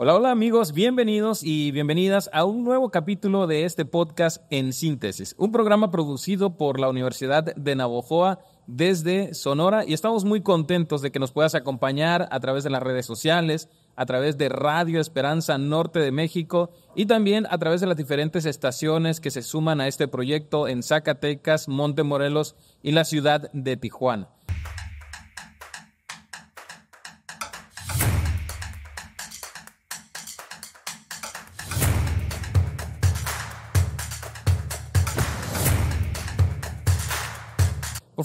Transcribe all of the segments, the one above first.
Hola, hola amigos, bienvenidos y bienvenidas a un nuevo capítulo de este podcast en síntesis, un programa producido por la Universidad de Navojoa desde Sonora y estamos muy contentos de que nos puedas acompañar a través de las redes sociales, a través de Radio Esperanza Norte de México y también a través de las diferentes estaciones que se suman a este proyecto en Zacatecas, Montemorelos y la ciudad de Tijuana.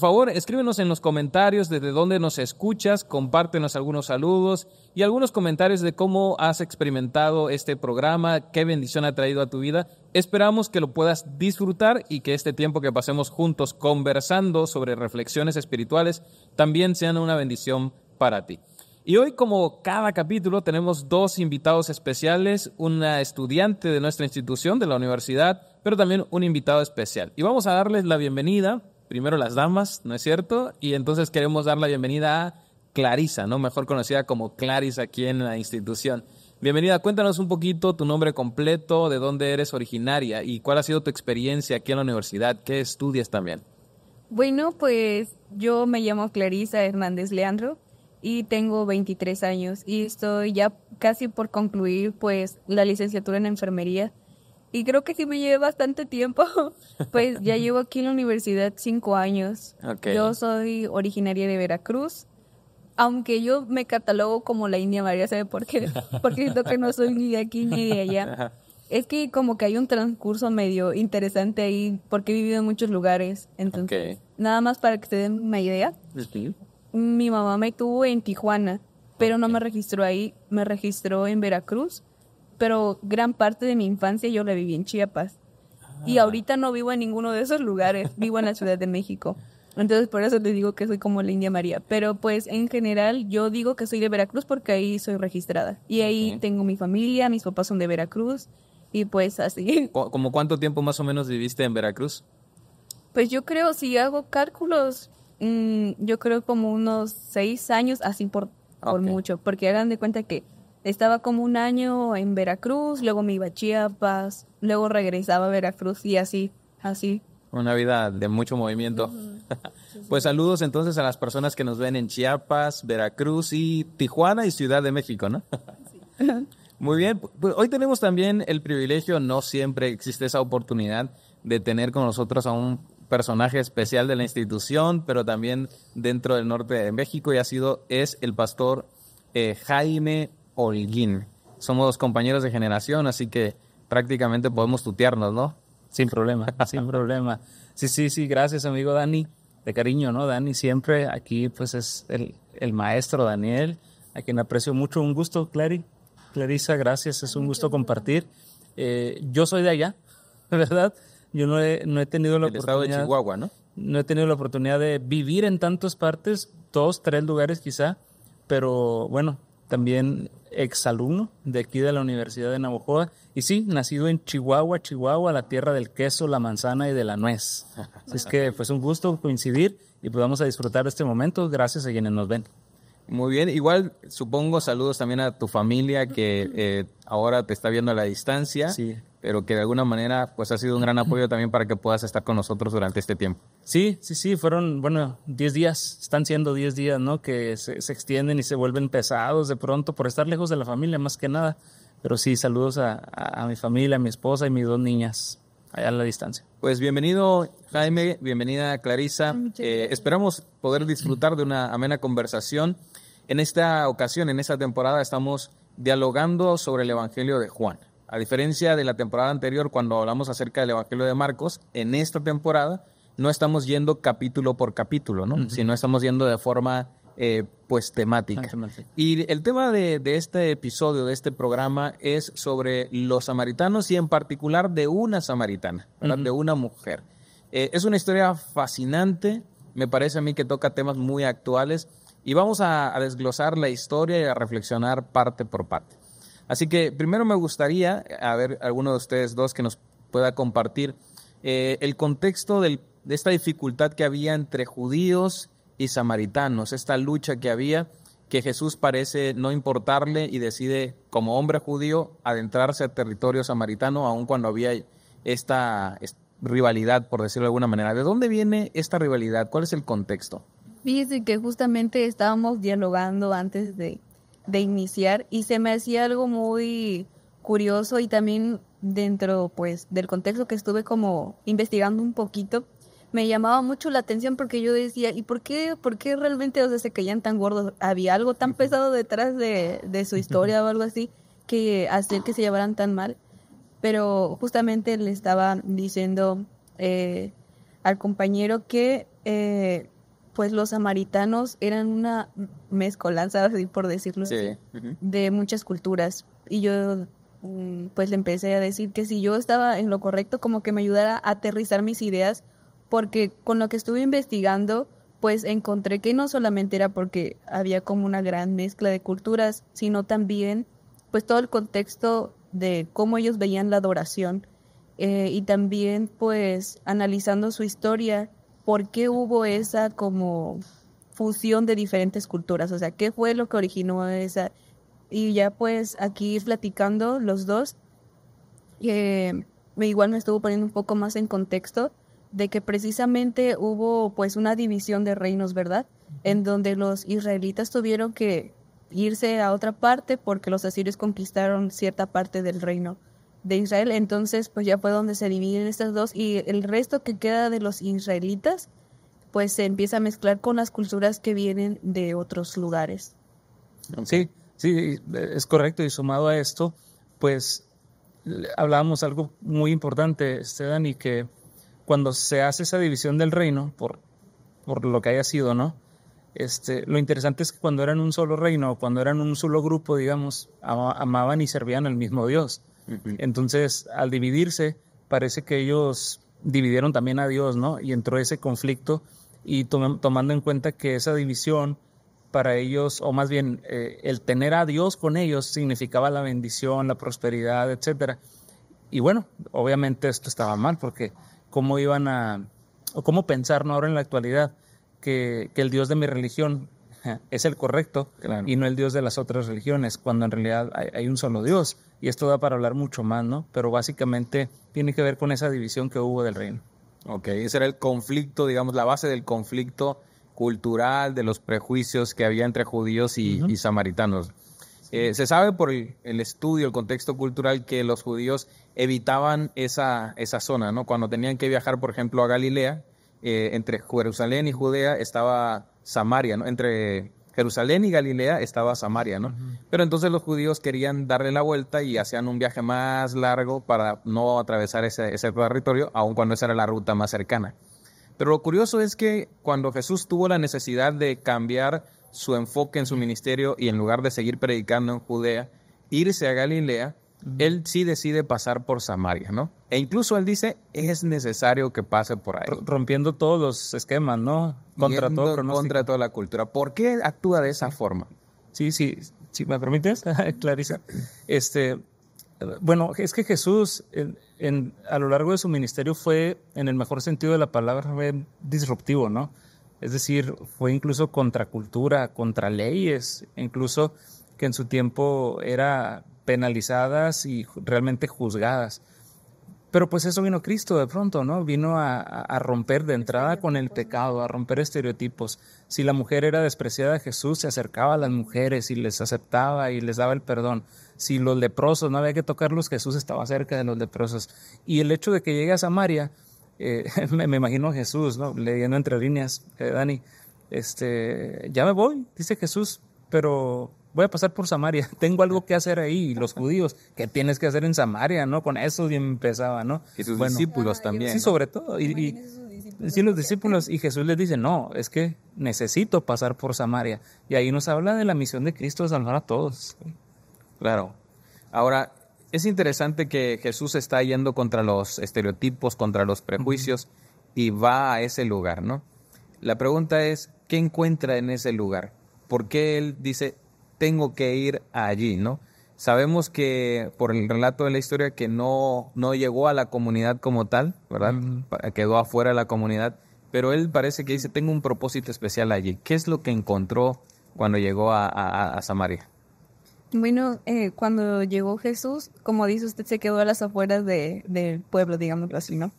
favor, escríbenos en los comentarios desde dónde nos escuchas, compártenos algunos saludos y algunos comentarios de cómo has experimentado este programa, qué bendición ha traído a tu vida. Esperamos que lo puedas disfrutar y que este tiempo que pasemos juntos conversando sobre reflexiones espirituales también sean una bendición para ti. Y hoy, como cada capítulo, tenemos dos invitados especiales, una estudiante de nuestra institución, de la universidad, pero también un invitado especial. Y vamos a darles la bienvenida primero las damas, ¿no es cierto? Y entonces queremos dar la bienvenida a Clarisa, ¿no? Mejor conocida como Clarisa aquí en la institución. Bienvenida, cuéntanos un poquito tu nombre completo, de dónde eres originaria y cuál ha sido tu experiencia aquí en la universidad, qué estudias también. Bueno, pues yo me llamo Clarisa Hernández Leandro y tengo 23 años y estoy ya casi por concluir pues la licenciatura en enfermería y creo que sí me llevé bastante tiempo, pues ya llevo aquí en la universidad cinco años. Yo soy originaria de Veracruz, aunque yo me catalogo como la India María, ¿sabe por qué? Porque siento que no soy ni de aquí ni de allá. Es que como que hay un transcurso medio interesante ahí, porque he vivido en muchos lugares, entonces nada más para que se den una idea. Pues mi mamá me tuvo en Tijuana, pero no me registró ahí, me registró en Veracruz pero gran parte de mi infancia yo la viví en Chiapas. Y ah. ahorita no vivo en ninguno de esos lugares, vivo en la Ciudad de México. Entonces por eso te digo que soy como la India María. Pero pues en general yo digo que soy de Veracruz porque ahí soy registrada. Y ahí tengo mi familia, mis papás son de Veracruz y pues así. ¿Como cuánto tiempo más o menos viviste en Veracruz? Pues yo creo, si hago cálculos, mm, yo creo como unos seis años, así por mucho, porque hagan de cuenta que estaba como un año en Veracruz, luego me iba a Chiapas, luego regresaba a Veracruz y así, así. Una vida de mucho movimiento. pues saludos entonces a las personas que nos ven en Chiapas, Veracruz y Tijuana y Ciudad de México, ¿no? Muy bien, pues hoy tenemos también el privilegio, no siempre existe esa oportunidad de tener con nosotros a un personaje especial de la institución, pero también dentro del norte de México y ha sido, es el pastor eh, Jaime Holguín. Somos dos compañeros de generación, así que prácticamente podemos tutearnos, ¿no? Sin problema, sin problema. Sí, sí, sí, gracias amigo Dani, de cariño, ¿no? Dani siempre aquí pues es el, maestro Daniel, a quien aprecio mucho, un gusto, Clary. Clarisa, gracias, es un gusto compartir. Eh, yo soy de allá, ¿verdad? Yo no he, tenido la el oportunidad... Estado de Chihuahua, ¿no? No he tenido la oportunidad de vivir en tantas partes, dos, tres lugares quizá, pero bueno, también exalumno de aquí de la Universidad de Navojoa. Y sí, nacido en Chihuahua, Chihuahua, la tierra del queso, la manzana y de la nuez. Así es que pues un gusto coincidir y podamos pues a disfrutar de este momento. Gracias a quienes nos ven. Muy bien, igual supongo saludos también a tu familia que eh, ahora te está viendo a la distancia, sí. pero que de alguna manera pues ha sido un gran apoyo también para que puedas estar con nosotros durante este tiempo. Sí, sí, sí, fueron, bueno, 10 días, están siendo 10 días, ¿no? Que se, extienden y se vuelven pesados de pronto por estar lejos de la familia más que nada, pero sí, saludos a, mi familia, a mi esposa y mis dos niñas allá a la distancia. Pues bienvenido Jaime, bienvenida Clarisa. Eh, esperamos poder disfrutar de una amena conversación. En esta ocasión, en esta temporada, estamos dialogando sobre el Evangelio de Juan. A diferencia de la temporada anterior, cuando hablamos acerca del Evangelio de Marcos, en esta temporada no estamos yendo capítulo por capítulo, ¿no? Sino estamos yendo de forma eh, pues ah, temática. Y el tema de, este episodio, de este programa, es sobre los samaritanos y en particular de una samaritana, de una mujer. Eh, es una historia fascinante, me parece a mí que toca temas muy actuales y vamos a, desglosar la historia y a reflexionar parte por parte. Así que primero me gustaría, a ver, alguno de ustedes dos que nos pueda compartir eh, el contexto de esta dificultad que había entre judíos y samaritanos, esta lucha que había, que Jesús parece no importarle y decide, como hombre judío, adentrarse al territorio samaritano, aun cuando había esta rivalidad, por decirlo de alguna manera. ¿De dónde viene esta rivalidad? ¿Cuál es el contexto? Fíjese que justamente estábamos dialogando antes de, iniciar y se me hacía algo muy curioso y también dentro pues del contexto que estuve como investigando un poquito me llamaba mucho la atención porque yo decía, ¿y por qué, por qué realmente se caían tan gordos? ¿Había algo tan pesado detrás de, de su historia o algo así que hacía que se llevaran tan mal? Pero justamente le estaba diciendo eh, al compañero que eh, pues los samaritanos eran una mezcolanza, por decirlo así, de muchas culturas. Y yo mm, pues le empecé a decir que si yo estaba en lo correcto, como que me ayudara a aterrizar mis ideas, porque con lo que estuve investigando, pues encontré que no solamente era porque había como una gran mezcla de culturas, sino también pues todo el contexto de cómo ellos veían la adoración eh, y también pues analizando su historia por qué hubo esa como fusión de diferentes culturas, o sea, qué fue lo que originó esa. Y ya pues aquí platicando los dos, eh, me igual me estuvo poniendo un poco más en contexto de que precisamente hubo pues una división de reinos, ¿verdad? En donde los israelitas tuvieron que irse a otra parte porque los asirios conquistaron cierta parte del reino de Israel, entonces pues ya fue donde se dividen estas dos y el resto que queda de los israelitas pues se empieza a mezclar con las culturas que vienen de otros lugares. Sí, sí, es correcto y sumado a esto pues hablábamos algo muy importante, dan y que cuando se hace esa división del reino, por, por lo que haya sido, ¿no? Este, lo interesante es que cuando eran un solo reino, cuando eran un solo grupo, digamos, amaban y servían al mismo Dios. Entonces, al dividirse, parece que ellos dividieron también a Dios, ¿no? Y entró ese conflicto y tomando en cuenta que esa división para ellos, o más bien eh, el tener a Dios con ellos, significaba la bendición, la prosperidad, etc. Y bueno, obviamente esto estaba mal, porque cómo iban a, o cómo pensar, ¿no? Ahora en la actualidad, que el Dios de mi religión es el correcto y no el Dios de las otras religiones, cuando en realidad hay, un solo Dios. Y esto da para hablar mucho más, ¿no? Pero básicamente tiene que ver con esa división que hubo del reino. Ok, ese era el conflicto, digamos, la base del conflicto cultural, de los prejuicios que había entre judíos y, samaritanos. Eh, se sabe por el, estudio, el contexto cultural, que los judíos evitaban esa, esa zona, ¿no? Cuando tenían que viajar, por ejemplo, a Galilea, eh, entre Jerusalén y Judea estaba Samaria, ¿no? Entre Jerusalén y Galilea estaba Samaria, ¿no? Pero entonces los judíos querían darle la vuelta y hacían un viaje más largo para no atravesar ese, ese territorio, aun cuando esa era la ruta más cercana. Pero lo curioso es que cuando Jesús tuvo la necesidad de cambiar su enfoque en su ministerio y en lugar de seguir predicando en Judea, irse a Galilea, él sí decide pasar por Samaria, ¿no? E incluso él dice, es necesario que pase por ahí. rompiendo todos los esquemas, ¿no? Contra todo Contra toda la cultura. ¿Por qué actúa de esa forma? Sí, sí, si me permites, Clarisa. Este, bueno, es que Jesús a lo largo de su ministerio fue, en el mejor sentido de la palabra, disruptivo, ¿no? Es decir, fue incluso contra cultura, contra leyes, incluso que en su tiempo era penalizadas y realmente juzgadas. Pero pues eso vino Cristo de pronto, ¿no? Vino a, romper de entrada con el pecado, a romper estereotipos. Si la mujer era despreciada, Jesús se acercaba a las mujeres y les aceptaba y les daba el perdón. Si los leprosos no había que tocarlos, Jesús estaba cerca de los leprosos. Y el hecho de que llegue a Samaria, eh, me, imagino Jesús, ¿no? Leyendo entre líneas, eh, Dani, este, ya me voy, dice Jesús, pero voy a pasar por Samaria, tengo algo que hacer ahí, los judíos, ¿qué tienes que hacer en Samaria, no? Con eso bien empezaba, ¿no? Y sus discípulos también. Sí, sobre todo. Y, los discípulos, y Jesús les dice, no, es que necesito pasar por Samaria. Y ahí nos habla de la misión de Cristo de salvar a todos. Claro. Ahora, es interesante que Jesús está yendo contra los estereotipos, contra los prejuicios, y va a ese lugar, ¿no? La pregunta es, ¿qué encuentra en ese lugar? ¿Por qué él dice, tengo que ir allí, ¿no? Sabemos que por el relato de la historia que no, no llegó a la comunidad como tal, ¿verdad? Quedó afuera de la comunidad, pero él parece que dice, tengo un propósito especial allí. ¿Qué es lo que encontró cuando llegó a, a, a Samaria? Bueno, eh, cuando llegó Jesús, como dice usted, se quedó a las afueras de, del pueblo, digamos así, ¿no?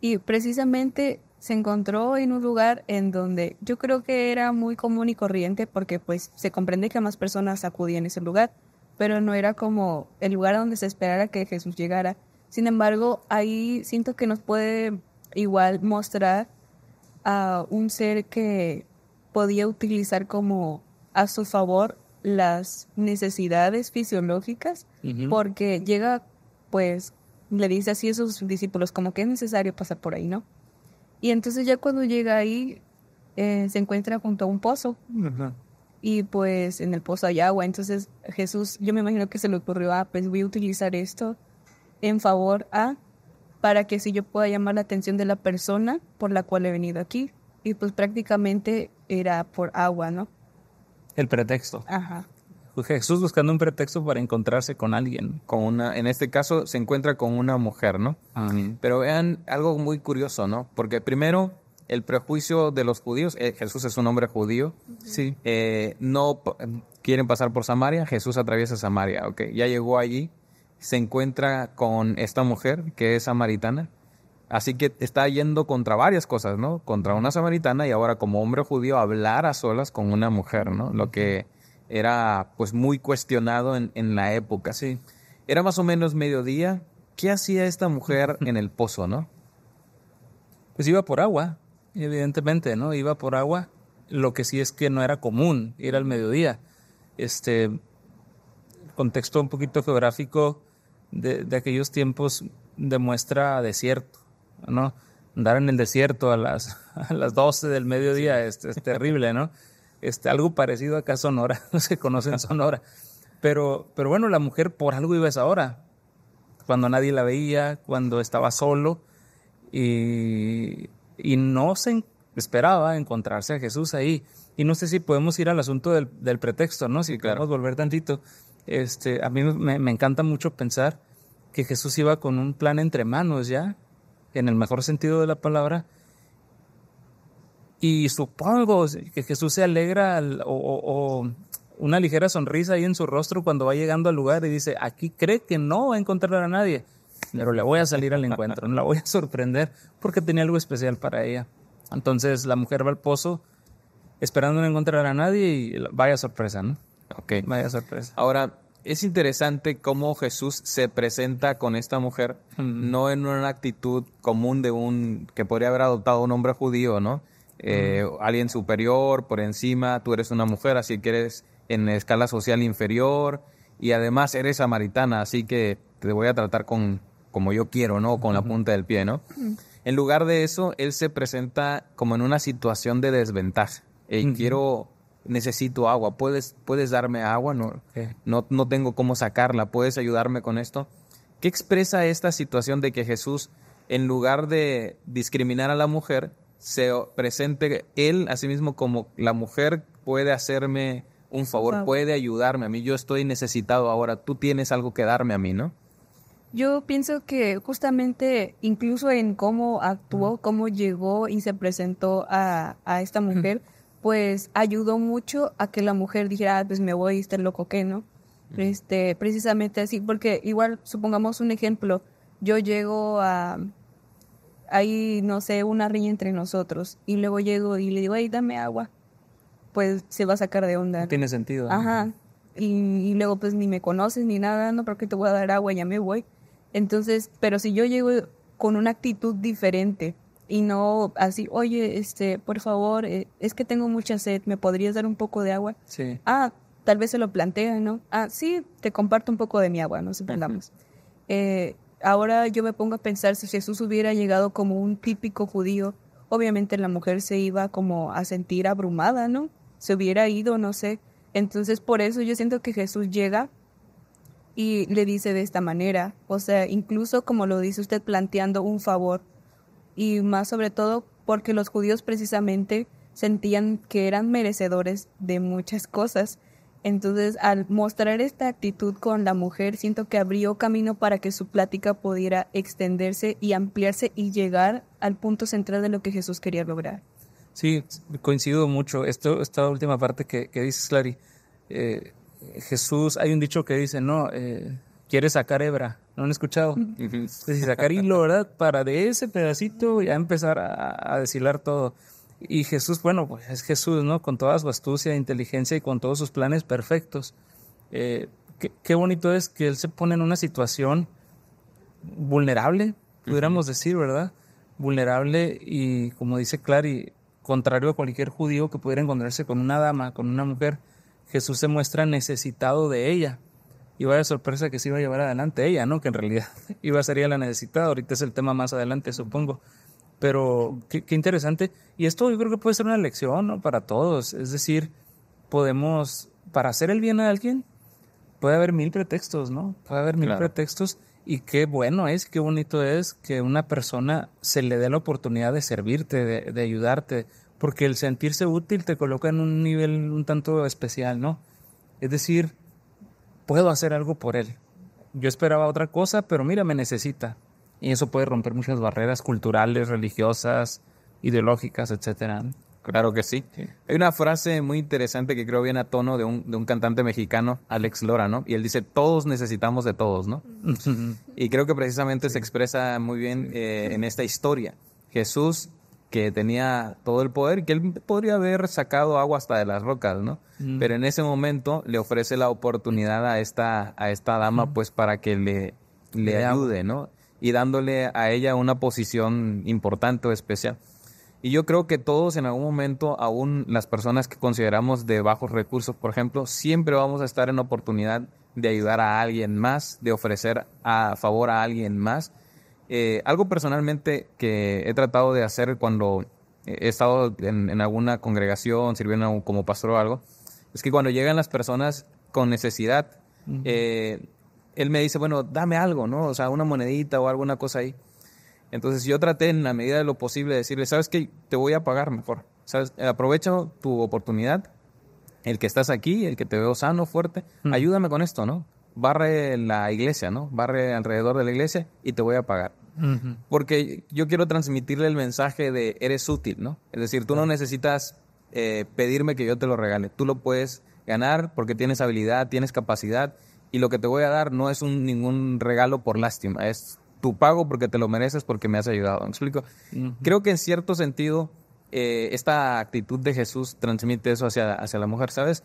Y precisamente se encontró en un lugar en donde yo creo que era muy común y corriente porque pues se comprende que más personas acudían a ese lugar, pero no era como el lugar donde se esperara que Jesús llegara. Sin embargo, ahí siento que nos puede igual mostrar a un ser que podía utilizar como a su favor las necesidades fisiológicas porque llega pues le dice así a sus discípulos como que es necesario pasar por ahí, ¿no? Y entonces ya cuando llega ahí, eh, se encuentra junto a un pozo. Y pues en el pozo hay agua. Entonces Jesús, yo me imagino que se le ocurrió, ah, pues voy a utilizar esto en favor a, para que si yo pueda llamar la atención de la persona por la cual he venido aquí. Y pues prácticamente era por agua, ¿no? El pretexto. Ajá. Pues, Jesús buscando un pretexto para encontrarse con alguien. Con una, en este caso se encuentra con una mujer, ¿no? Pero vean algo muy curioso, ¿no? Porque primero el prejuicio de los judíos, eh, Jesús es un hombre judío, sí. Eh, no quieren pasar por Samaria, Jesús atraviesa Samaria, ok, ya llegó allí, se encuentra con esta mujer que es samaritana, así que está yendo contra varias cosas, ¿no? Contra una samaritana y ahora como hombre judío hablar a solas con una mujer, ¿no? Lo que era pues muy cuestionado en, en la época. Sí. Era más o menos mediodía. ¿Qué hacía esta mujer en el pozo, no? Pues iba por agua, evidentemente, ¿no? Iba por agua. Lo que sí es que no era común ir al mediodía. Este contexto un poquito geográfico de, de aquellos tiempos demuestra desierto, ¿no? Andar en el desierto a las, a las 12 del mediodía es terrible, ¿no? este, algo parecido acá a Sonora, se conoce conocen Sonora. Pero, pero bueno, la mujer por algo iba a esa hora, cuando nadie la veía, cuando estaba solo, y, y no se esperaba encontrarse a Jesús ahí. Y no sé si podemos ir al asunto del, pretexto, ¿no? Si queremos volver tantito. Este, a mí me, me encanta mucho pensar que Jesús iba con un plan entre manos ya, en el mejor sentido de la palabra, y supongo que Jesús se alegra o, una ligera sonrisa ahí en su rostro cuando va llegando al lugar y dice, aquí cree que no va a encontrar a nadie, pero le voy a salir al encuentro, no la voy a sorprender porque tenía algo especial para ella. Entonces la mujer va al pozo esperando no encontrar a nadie y vaya sorpresa, ¿no? Ok. Vaya sorpresa. Ahora, es interesante cómo Jesús se presenta con esta mujer, no en una actitud común de un que podría haber adoptado un hombre judío, ¿no? Eh, alguien superior, por encima, tú eres una mujer, así que eres en escala social inferior y además eres samaritana, así que te voy a tratar con como yo quiero, ¿no? Con la punta del pie, ¿no? En lugar de eso, él se presenta como en una situación de desventaja. Quiero, necesito agua, ¿puedes, puedes darme agua? No, no, no tengo cómo sacarla, ¿puedes ayudarme con esto? ¿Qué expresa esta situación de que Jesús, en lugar de discriminar a la mujer, se presente él a mismo como la mujer puede hacerme un favor, puede ayudarme a mí, yo estoy necesitado ahora, tú tienes algo que darme a mí, ¿no? Yo pienso que justamente incluso en cómo actuó, cómo llegó y se presentó a, a esta mujer, pues ayudó mucho a que la mujer dijera, ah, pues me voy, este loco que, ¿no? Este, precisamente así, porque igual, supongamos un ejemplo, yo llego a, hay, no sé, una riña entre nosotros y luego llego y le digo, hey, dame agua, pues se va a sacar de onda. Tiene sentido. Ajá. Y, luego pues ni me conoces ni nada, no, que te voy a dar agua, ya me voy. Entonces, pero si yo llego con una actitud diferente y no así, oye, este, por favor, eh, es que tengo mucha sed, ¿me podrías dar un poco de agua? Sí. Ah, tal vez se lo plantea, ¿no? Ah, sí, te comparto un poco de mi agua, no se perdamos. eh, ahora yo me pongo a pensar si Jesús hubiera llegado como un típico judío, obviamente la mujer se iba como a sentir abrumada, ¿no? Se hubiera ido, no sé. Entonces por eso yo siento que Jesús llega y le dice de esta manera, o sea, incluso como lo dice usted planteando un favor y más sobre todo porque los judíos precisamente sentían que eran merecedores de muchas cosas entonces, al mostrar esta actitud con la mujer, siento que abrió camino para que su plática pudiera extenderse y ampliarse y llegar al punto central de lo que Jesús quería lograr. Sí, coincido mucho. Esto, esta última parte que, que dices, Clary, eh, Jesús, hay un dicho que dice, no, eh, quiere sacar hebra, ¿no han escuchado? es decir, sacar hilo, ¿verdad? Para de ese pedacito ya empezar a, a deshilar todo. Y Jesús, bueno, pues es Jesús, ¿no? Con toda su astucia, inteligencia y con todos sus planes perfectos. Eh, qué, bonito es que Él se pone en una situación vulnerable, pudiéramos decir, ¿verdad? Vulnerable y, como dice Clary, contrario a cualquier judío que pudiera encontrarse con una dama, con una mujer, Jesús se muestra necesitado de ella. Y vaya sorpresa que se iba a llevar adelante ella, ¿no? Que en realidad iba a ser ella la necesitada. Ahorita es el tema más adelante, supongo. Pero qué, interesante. Y esto yo creo que puede ser una lección para todos. Es decir, podemos, para hacer el bien a alguien, puede haber mil pretextos, ¿no? Puede haber mil pretextos. Y qué bueno es, qué bonito es que una persona se le dé la oportunidad de servirte, de ayudarte. Porque el sentirse útil te coloca en un nivel un tanto especial, ¿no? Es decir, puedo hacer algo por él. Yo esperaba otra cosa, pero mira, me necesita y eso puede romper muchas barreras culturales, religiosas, ideológicas, etcétera. Claro que sí. Hay una frase muy interesante que creo viene a tono de un, de un, cantante mexicano, Alex Lora, ¿no? Y él dice, todos necesitamos de todos, ¿no? y creo que precisamente se expresa muy bien eh, en esta historia. Jesús, que tenía todo el poder, que él podría haber sacado agua hasta de las rocas, ¿no? Mm. Pero en ese momento le ofrece la oportunidad a esta, a esta dama, mm. pues, para que le, le ayude, ¿no? y dándole a ella una posición importante o especial. Y yo creo que todos en algún momento, aún las personas que consideramos de bajos recursos, por ejemplo, siempre vamos a estar en oportunidad de ayudar a alguien más, de ofrecer a favor a alguien más. Eh, algo personalmente que he tratado de hacer cuando he estado en, alguna congregación, sirviendo como pastor o algo, es que cuando llegan las personas con necesidad, él me dice, bueno, dame algo, ¿no? O sea, una monedita o alguna cosa ahí. Entonces yo traté en la medida de lo posible de decirle, ¿sabes qué? Te voy a pagar mejor. ¿Sabes? Aprovecho tu oportunidad, el que estás aquí, el que te veo sano, fuerte, mm. ayúdame con esto, ¿no? Barre la iglesia, ¿no? Barre alrededor de la iglesia y te voy a pagar. Porque yo quiero transmitirle el mensaje de eres útil, ¿no? Es decir, tú no necesitas eh, pedirme que yo te lo regale, tú lo puedes ganar porque tienes habilidad, tienes capacidad y lo que te voy a dar no es un, ningún regalo por lástima, es tu pago porque te lo mereces porque me has ayudado. ¿Me explico? Creo que en cierto sentido eh, esta actitud de Jesús transmite eso hacia, la mujer, ¿sabes?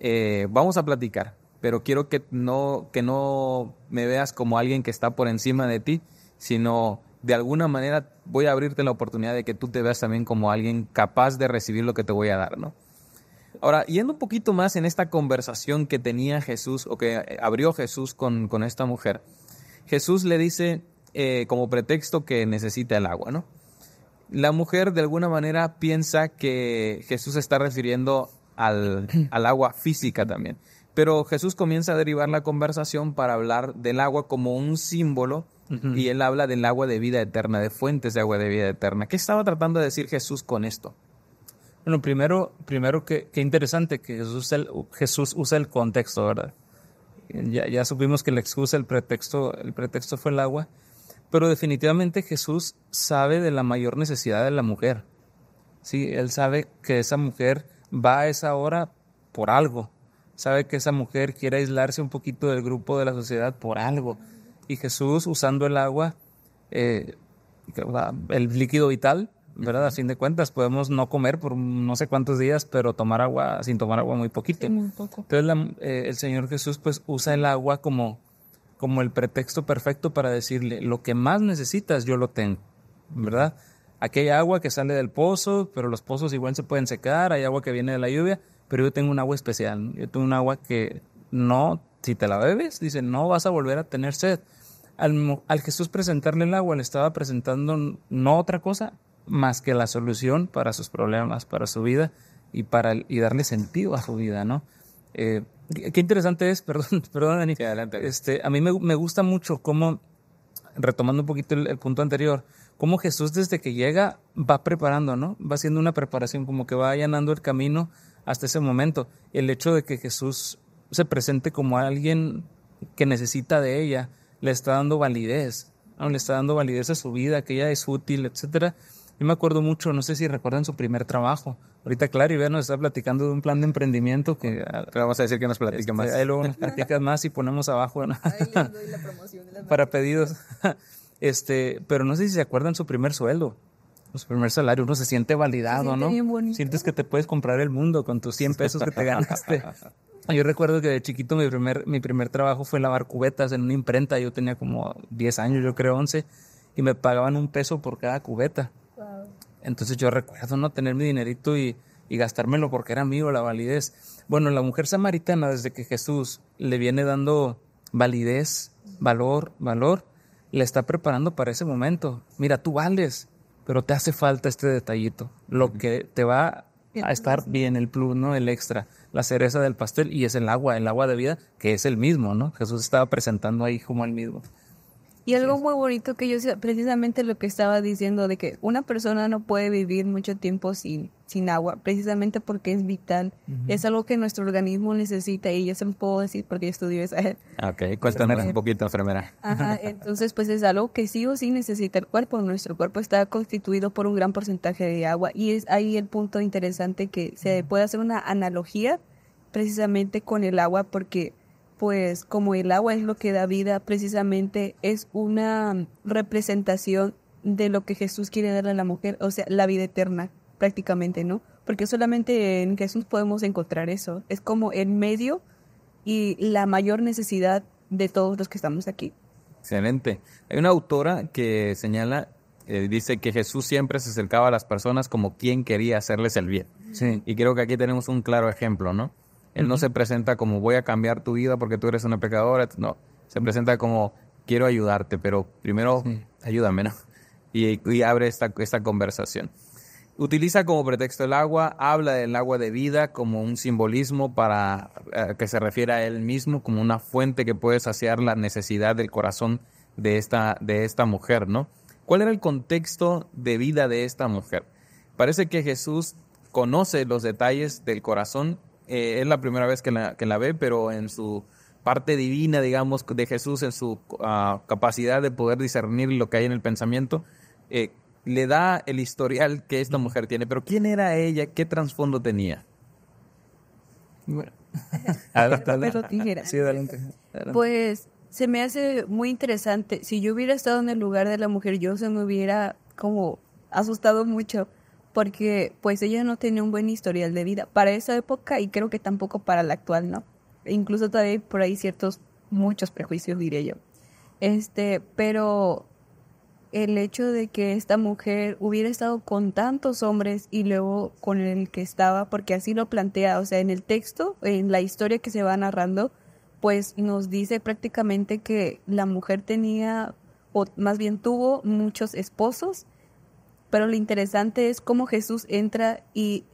Eh, vamos a platicar, pero quiero que no, que no me veas como alguien que está por encima de ti, sino de alguna manera voy a abrirte la oportunidad de que tú te veas también como alguien capaz de recibir lo que te voy a dar, ¿no? Ahora, yendo un poquito más en esta conversación que tenía Jesús o que eh, abrió Jesús con, esta mujer, Jesús le dice eh, como pretexto que necesita el agua, ¿no? La mujer de alguna manera piensa que Jesús está refiriendo al, agua física también. Pero Jesús comienza a derivar la conversación para hablar del agua como un símbolo y él habla del agua de vida eterna, de fuentes de agua de vida eterna. ¿Qué estaba tratando de decir Jesús con esto? Bueno, primero, primero que, interesante que Jesús, el, usa el contexto, ¿verdad? Ya, supimos que le excusa, el pretexto, el pretexto fue el agua, pero definitivamente Jesús sabe de la mayor necesidad de la mujer. Sí, él sabe que esa mujer va a esa hora por algo. Sabe que esa mujer quiere aislarse un poquito del grupo de la sociedad por algo. Y Jesús usando el agua, eh, el líquido vital, ¿verdad? A fin de cuentas, podemos no comer por no sé cuántos días, pero tomar agua, sin tomar agua muy poquito. muy poco. Entonces eh, el Señor Jesús pues usa el agua como, como el pretexto perfecto para decirle, lo que más necesitas yo lo tengo, ¿verdad? Aquí hay agua que sale del pozo, pero los pozos igual se pueden secar, hay agua que viene de la lluvia, pero yo tengo un agua especial, yo tengo un agua que no, si te la bebes, dice, no vas a volver a tener sed. Al, al Jesús presentarle el agua, le estaba presentando no otra cosa más que la solución para sus problemas, para su vida y, para, y darle sentido a su vida, ¿no? Eh, qué interesante es, perdón, perdón, Dani. adelante. Este, a mí me, me, gusta mucho cómo, retomando un poquito el, punto anterior, cómo Jesús desde que llega va preparando, ¿no? Va haciendo una preparación, como que va allanando el camino hasta ese momento. El hecho de que Jesús se presente como alguien que necesita de ella, le está dando validez, le está dando validez a su vida, que ella es útil, etcétera yo me acuerdo mucho, no sé si recuerdan su primer trabajo. Ahorita Clara ver nos está platicando de un plan de emprendimiento que... vamos a decir que nos platica este, más. Ahí luego nos platicas más y ponemos abajo. Para pedidos. Este, pero no sé si se acuerdan su primer sueldo. Su primer salario, uno se siente validado, ¿no? Sientes que te puedes comprar el mundo con tus 100 pesos que te ganaste. Yo recuerdo que de chiquito mi primer, mi primer trabajo fue lavar cubetas en una imprenta. Yo tenía como 10 años, yo creo 11, y me pagaban un peso por cada cubeta. Entonces yo recuerdo no tener mi dinerito y, gastármelo porque era mío, la validez. Bueno, la mujer samaritana, desde que Jesús le viene dando validez, valor, valor, le está preparando para ese momento. Mira, tú vales, pero te hace falta este detallito, lo que te va a estar bien, el plus, ¿no? El extra, la cereza del pastel y es el agua, el agua de vida, que es el mismo, ¿no? Jesús estaba presentando ahí como el mismo. Y algo muy bonito que yo precisamente lo que estaba diciendo de que una persona no puede vivir mucho tiempo sin, sin agua, precisamente porque es vital. Es algo que nuestro organismo necesita y yo se me puedo decir porque estudio esa. Ok, cuesta un poquito, enfermera. Ajá, entonces pues es algo que sí o sí necesita el cuerpo. Nuestro cuerpo está constituido por un gran porcentaje de agua y es ahí el punto interesante que se puede hacer una analogía precisamente con el agua porque pues como el agua es lo que da vida, precisamente es una representación de lo que Jesús quiere darle a la mujer, o sea, la vida eterna, prácticamente, ¿no? Porque solamente en Jesús podemos encontrar eso. Es como el medio y la mayor necesidad de todos los que estamos aquí. Excelente. Hay una autora que señala, eh, dice que Jesús siempre se acercaba a las personas como quien quería hacerles el bien. Sí. Y creo que aquí tenemos un claro ejemplo, ¿no? Él no se presenta como voy a cambiar tu vida porque tú eres una pecadora. No, se presenta como quiero ayudarte, pero primero ayúdame, ¿no? Y, abre esta, esta conversación. Utiliza como pretexto el agua, habla del agua de vida como un simbolismo para eh, que se refiere a él mismo, como una fuente que puede saciar la necesidad del corazón de esta, de esta mujer, ¿no? ¿Cuál era el contexto de vida de esta mujer? Parece que Jesús conoce los detalles del corazón eh, es la primera vez que la, ve, pero en su parte divina, digamos, de Jesús, en su ah, capacidad de poder discernir lo que hay en el pensamiento, eh, le da el historial que esta mujer tiene. Pero ¿quién era ella? ¿Qué trasfondo tenía? Bueno. Pero Sí, adelante. Pues se me hace muy interesante. Si yo hubiera estado en el lugar de la mujer, yo se me hubiera como asustado mucho porque pues ella no tenía un buen historial de vida para esa época y creo que tampoco para la actual, ¿no? E incluso todavía por ahí ciertos, muchos prejuicios, diría yo. Este, pero el hecho de que esta mujer hubiera estado con tantos hombres y luego con el que estaba, porque así lo plantea, o sea, en el texto, en la historia que se va narrando, pues nos dice prácticamente que la mujer tenía, o más bien tuvo muchos esposos pero lo interesante es cómo Jesús entra y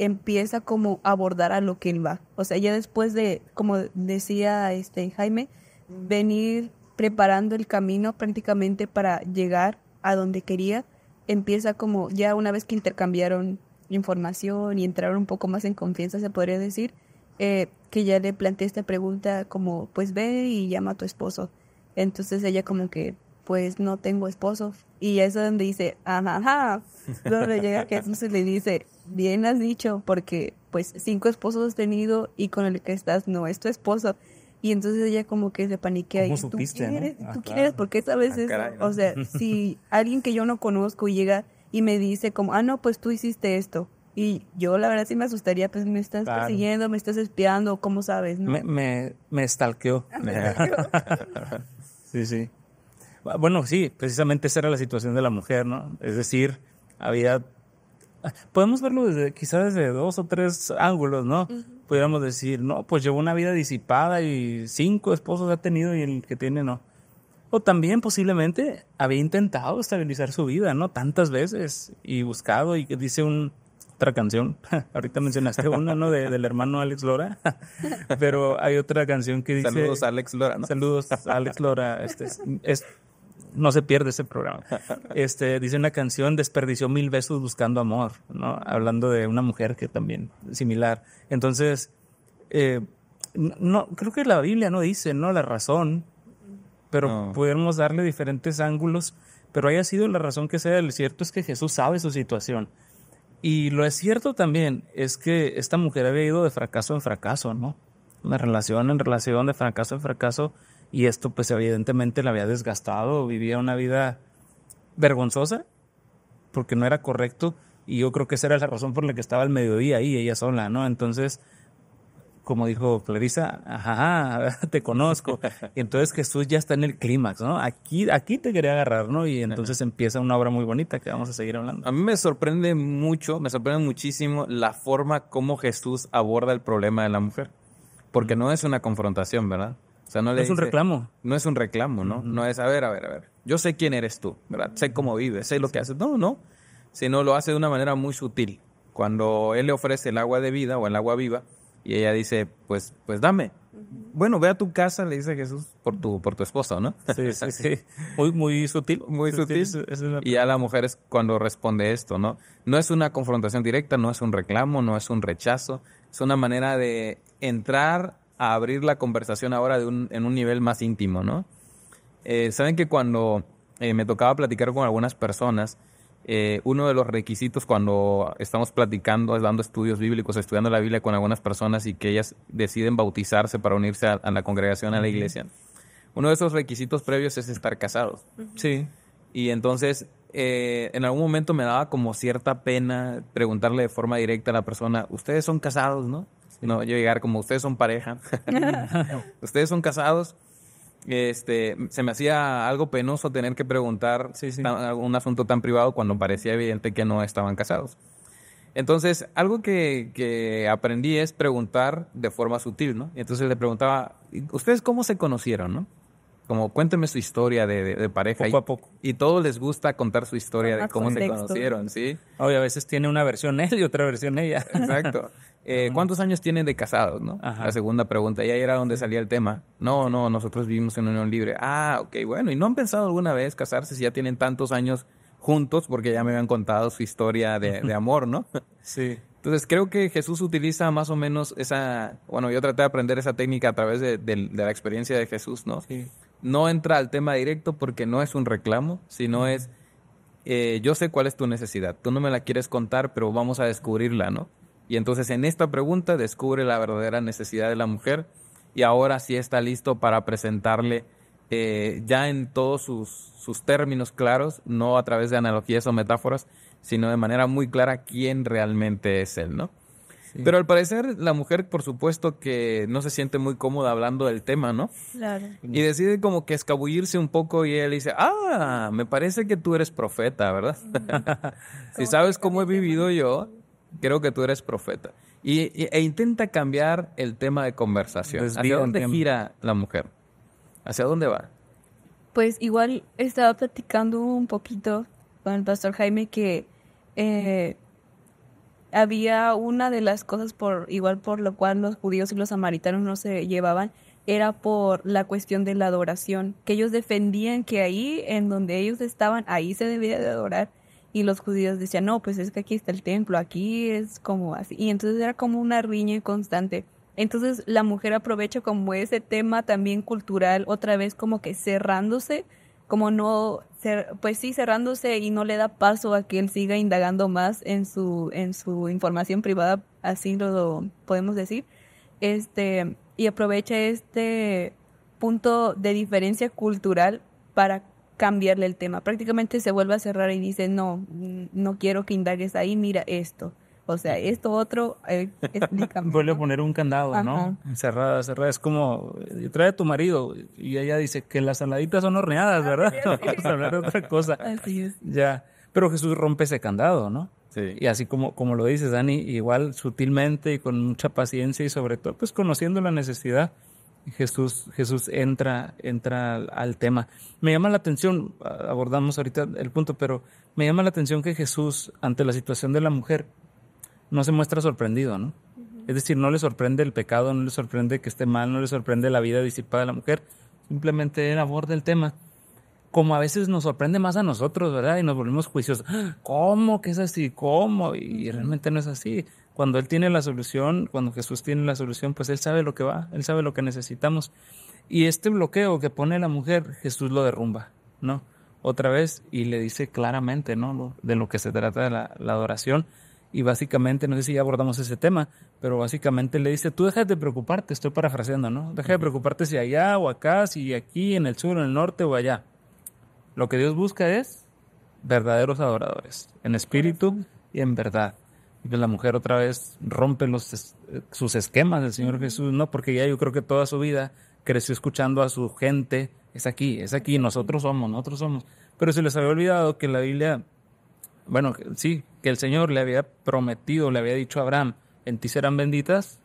empieza como a abordar a lo que él va. O sea, ya después de, como decía este Jaime, venir preparando el camino prácticamente para llegar a donde quería, empieza como ya una vez que intercambiaron información y entraron un poco más en confianza, se podría decir, eh, que ya le plantea esta pregunta como, pues ve y llama a tu esposo. Entonces ella como que pues no tengo esposo. Y eso es donde dice, ajá, ajá. donde llega que se le dice, bien has dicho, porque pues cinco esposos has tenido y con el que estás no es tu esposo. Y entonces ella como que se paniquea y ¿tú quieres ¿Tú ah, quieres porque sabes veces ah, O sea, si alguien que yo no conozco llega y me dice como, ah, no, pues tú hiciste esto. Y yo la verdad sí me asustaría, pues me estás persiguiendo, me estás espiando, ¿cómo sabes? Me, me, me sí, sí. Ah, bueno, sí, precisamente esa era la situación de la mujer, ¿no? Es decir, había... Ah, podemos verlo desde, quizás desde dos o tres ángulos, ¿no? podríamos decir, no, pues llevó una vida disipada y cinco esposos ha tenido y el que tiene no. O también posiblemente había intentado estabilizar su vida, ¿no? Tantas veces y buscado y que dice un, otra canción, ahorita mencionaste una, ¿no? del hermano Alex Lora, pero hay otra canción que dice... Saludos a Alex Lora, ¿no? Saludos a Alex Lora, este, es no se pierde ese programa. Este, dice una canción, desperdició mil besos buscando amor, ¿no? Hablando de una mujer que también, similar. Entonces, eh, no, creo que la Biblia no dice, ¿no? La razón, pero podemos darle diferentes ángulos, pero haya sido la razón que sea, lo cierto es que Jesús sabe su situación. Y lo es cierto también es que esta mujer había ido de fracaso en fracaso, ¿no? De relación en relación, de fracaso en fracaso, y esto pues evidentemente la había desgastado, vivía una vida vergonzosa porque no era correcto y yo creo que esa era la razón por la que estaba al mediodía ahí, ella sola, ¿no? Entonces, como dijo Clarisa, ajá, te conozco. Y entonces Jesús ya está en el clímax, ¿no? Aquí, aquí te quería agarrar, ¿no? Y entonces empieza una obra muy bonita que vamos a seguir hablando. A mí me sorprende mucho, me sorprende muchísimo la forma como Jesús aborda el problema de la mujer, porque no es una confrontación, ¿verdad? no, es un reclamo. No es un reclamo, ¿no? No es, a ver, a ver, a ver. Yo sé quién eres tú, ¿verdad? Sé cómo vives, sé lo que haces. No, no. Sino lo hace de una manera muy sutil. Cuando él le ofrece el agua de vida o el agua viva y ella dice, pues, pues dame. Bueno, ve a tu casa, le dice Jesús, por tu, por tu esposa, ¿no? Sí, sí, sí. Muy, sutil. Muy sutil. Y a la mujer es cuando responde esto, ¿no? No es una confrontación directa, no es un reclamo, no es un rechazo. Es una manera de entrar a abrir la conversación ahora en un nivel más íntimo, ¿no? Eh, saben que cuando eh, me tocaba platicar con algunas personas, eh, uno de los requisitos cuando estamos platicando, dando estudios bíblicos, estudiando la Biblia con algunas personas y que ellas deciden bautizarse para unirse a, la congregación, a la iglesia, uno de esos requisitos previos es estar casados. Sí. Y entonces, en algún momento me daba como cierta pena preguntarle de forma directa a la persona, ustedes son casados, ¿no? No, yo llegar como ustedes son pareja, ustedes son casados. Este, se me hacía algo penoso tener que preguntar un asunto tan privado cuando parecía evidente que no estaban casados. Entonces, algo que, aprendí es preguntar de forma sutil, ¿no? Entonces le preguntaba, ¿ustedes cómo se conocieron, no? Como cuénteme su historia de, pareja. Poco y, a todos les gusta contar su historia de cómo se conocieron, ¿sí? Obvio, a veces tiene una versión él y otra versión ella. Exacto. Eh, ¿Cuántos años tienen de casados, no? La segunda pregunta. Y ahí era donde salía el tema. No, no, nosotros vivimos en unión libre. Ah, ok, bueno. ¿Y no han pensado alguna vez casarse si ya tienen tantos años juntos? Porque ya me habían contado su historia de, amor, ¿no? sí. Entonces creo que Jesús utiliza más o menos esa, bueno, yo traté de aprender esa técnica a través de, la experiencia de Jesús, ¿no? Sí. No entra al tema directo porque no es un reclamo, sino es, eh, yo sé cuál es tu necesidad, tú no me la quieres contar, pero vamos a descubrirla, ¿no? Y entonces en esta pregunta descubre la verdadera necesidad de la mujer y ahora sí está listo para presentarle eh, ya en todos sus, términos claros, no a través de analogías o metáforas, sino de manera muy clara quién realmente es él, ¿no? Pero al parecer la mujer, por supuesto, que no se siente muy cómoda hablando del tema, ¿no? Claro. Y decide como que escabullirse un poco y él dice, ah, me parece que tú eres profeta, ¿verdad? Mm. si sabes cómo he vivido yo, creo que tú eres profeta. Y, e intenta cambiar el tema de conversación. ¿A dónde gira la mujer? ¿Hacia dónde va? Pues igual estaba platicando un poquito con el pastor Jaime que eh, había una de las cosas por igual por lo cual los judíos y los samaritanos no se llevaban era por la cuestión de la adoración, que ellos defendían que ahí en donde ellos estaban, ahí se debía de adorar y los judíos decían, no, pues es que aquí está el templo, aquí es como así. Y entonces era como una riña constante. Entonces la mujer aprovecha como ese tema también cultural, otra vez como que cerrándose, como no, pues sí, cerrándose y no le da paso a que él siga indagando más en su, en su información privada, así lo podemos decir. Este, y aprovecha este punto de diferencia cultural para cambiarle el tema. Prácticamente se vuelve a cerrar y dice, no, no quiero que indagues ahí, mira esto. O sea, esto otro, explícame. Eh, vuelve a poner un candado, ¿no? Cerrada, cerrada. Es como, eh, trae a tu marido y ella dice que las saladitas son horneadas, ah, ¿verdad? hablar de otra cosa. Así es. Ya. Pero Jesús rompe ese candado, ¿no? Sí. Y así como, como lo dices, Dani, igual sutilmente y con mucha paciencia y sobre todo, pues conociendo la necesidad, Jesús, Jesús entra, entra al, tema. Me llama la atención, abordamos ahorita el punto, pero me llama la atención que Jesús, ante la situación de la mujer, no se muestra sorprendido, ¿no? Es decir, no le sorprende el pecado, no le sorprende que esté mal, no le sorprende la vida disipada de la mujer, simplemente él aborda el tema. Como a veces nos sorprende más a nosotros, ¿verdad? Y nos volvemos juiciosos. ¡Ah! ¿Cómo que es así? ¿Cómo? Y realmente no es así cuando Él tiene la solución, cuando Jesús tiene la solución, pues Él sabe lo que va, Él sabe lo que necesitamos. Y este bloqueo que pone la mujer, Jesús lo derrumba, ¿no? Otra vez y le dice claramente, ¿no? de lo que se trata la, la adoración. Y básicamente, no sé si ya abordamos ese tema, pero básicamente le dice, tú deja de preocuparte, estoy parafraseando, ¿no? Deja de preocuparte si allá o acá, si aquí, en el sur, en el norte o allá. Lo que Dios busca es verdaderos adoradores, en espíritu y en verdad. Y la mujer otra vez rompe los, eh, sus esquemas del Señor Jesús, ¿no? Porque ya yo creo que toda su vida creció escuchando a su gente, es aquí, es aquí, nosotros somos, nosotros somos. Pero se les había olvidado que la Biblia, bueno, sí, que el Señor le había prometido, le había dicho a Abraham, en ti serán benditas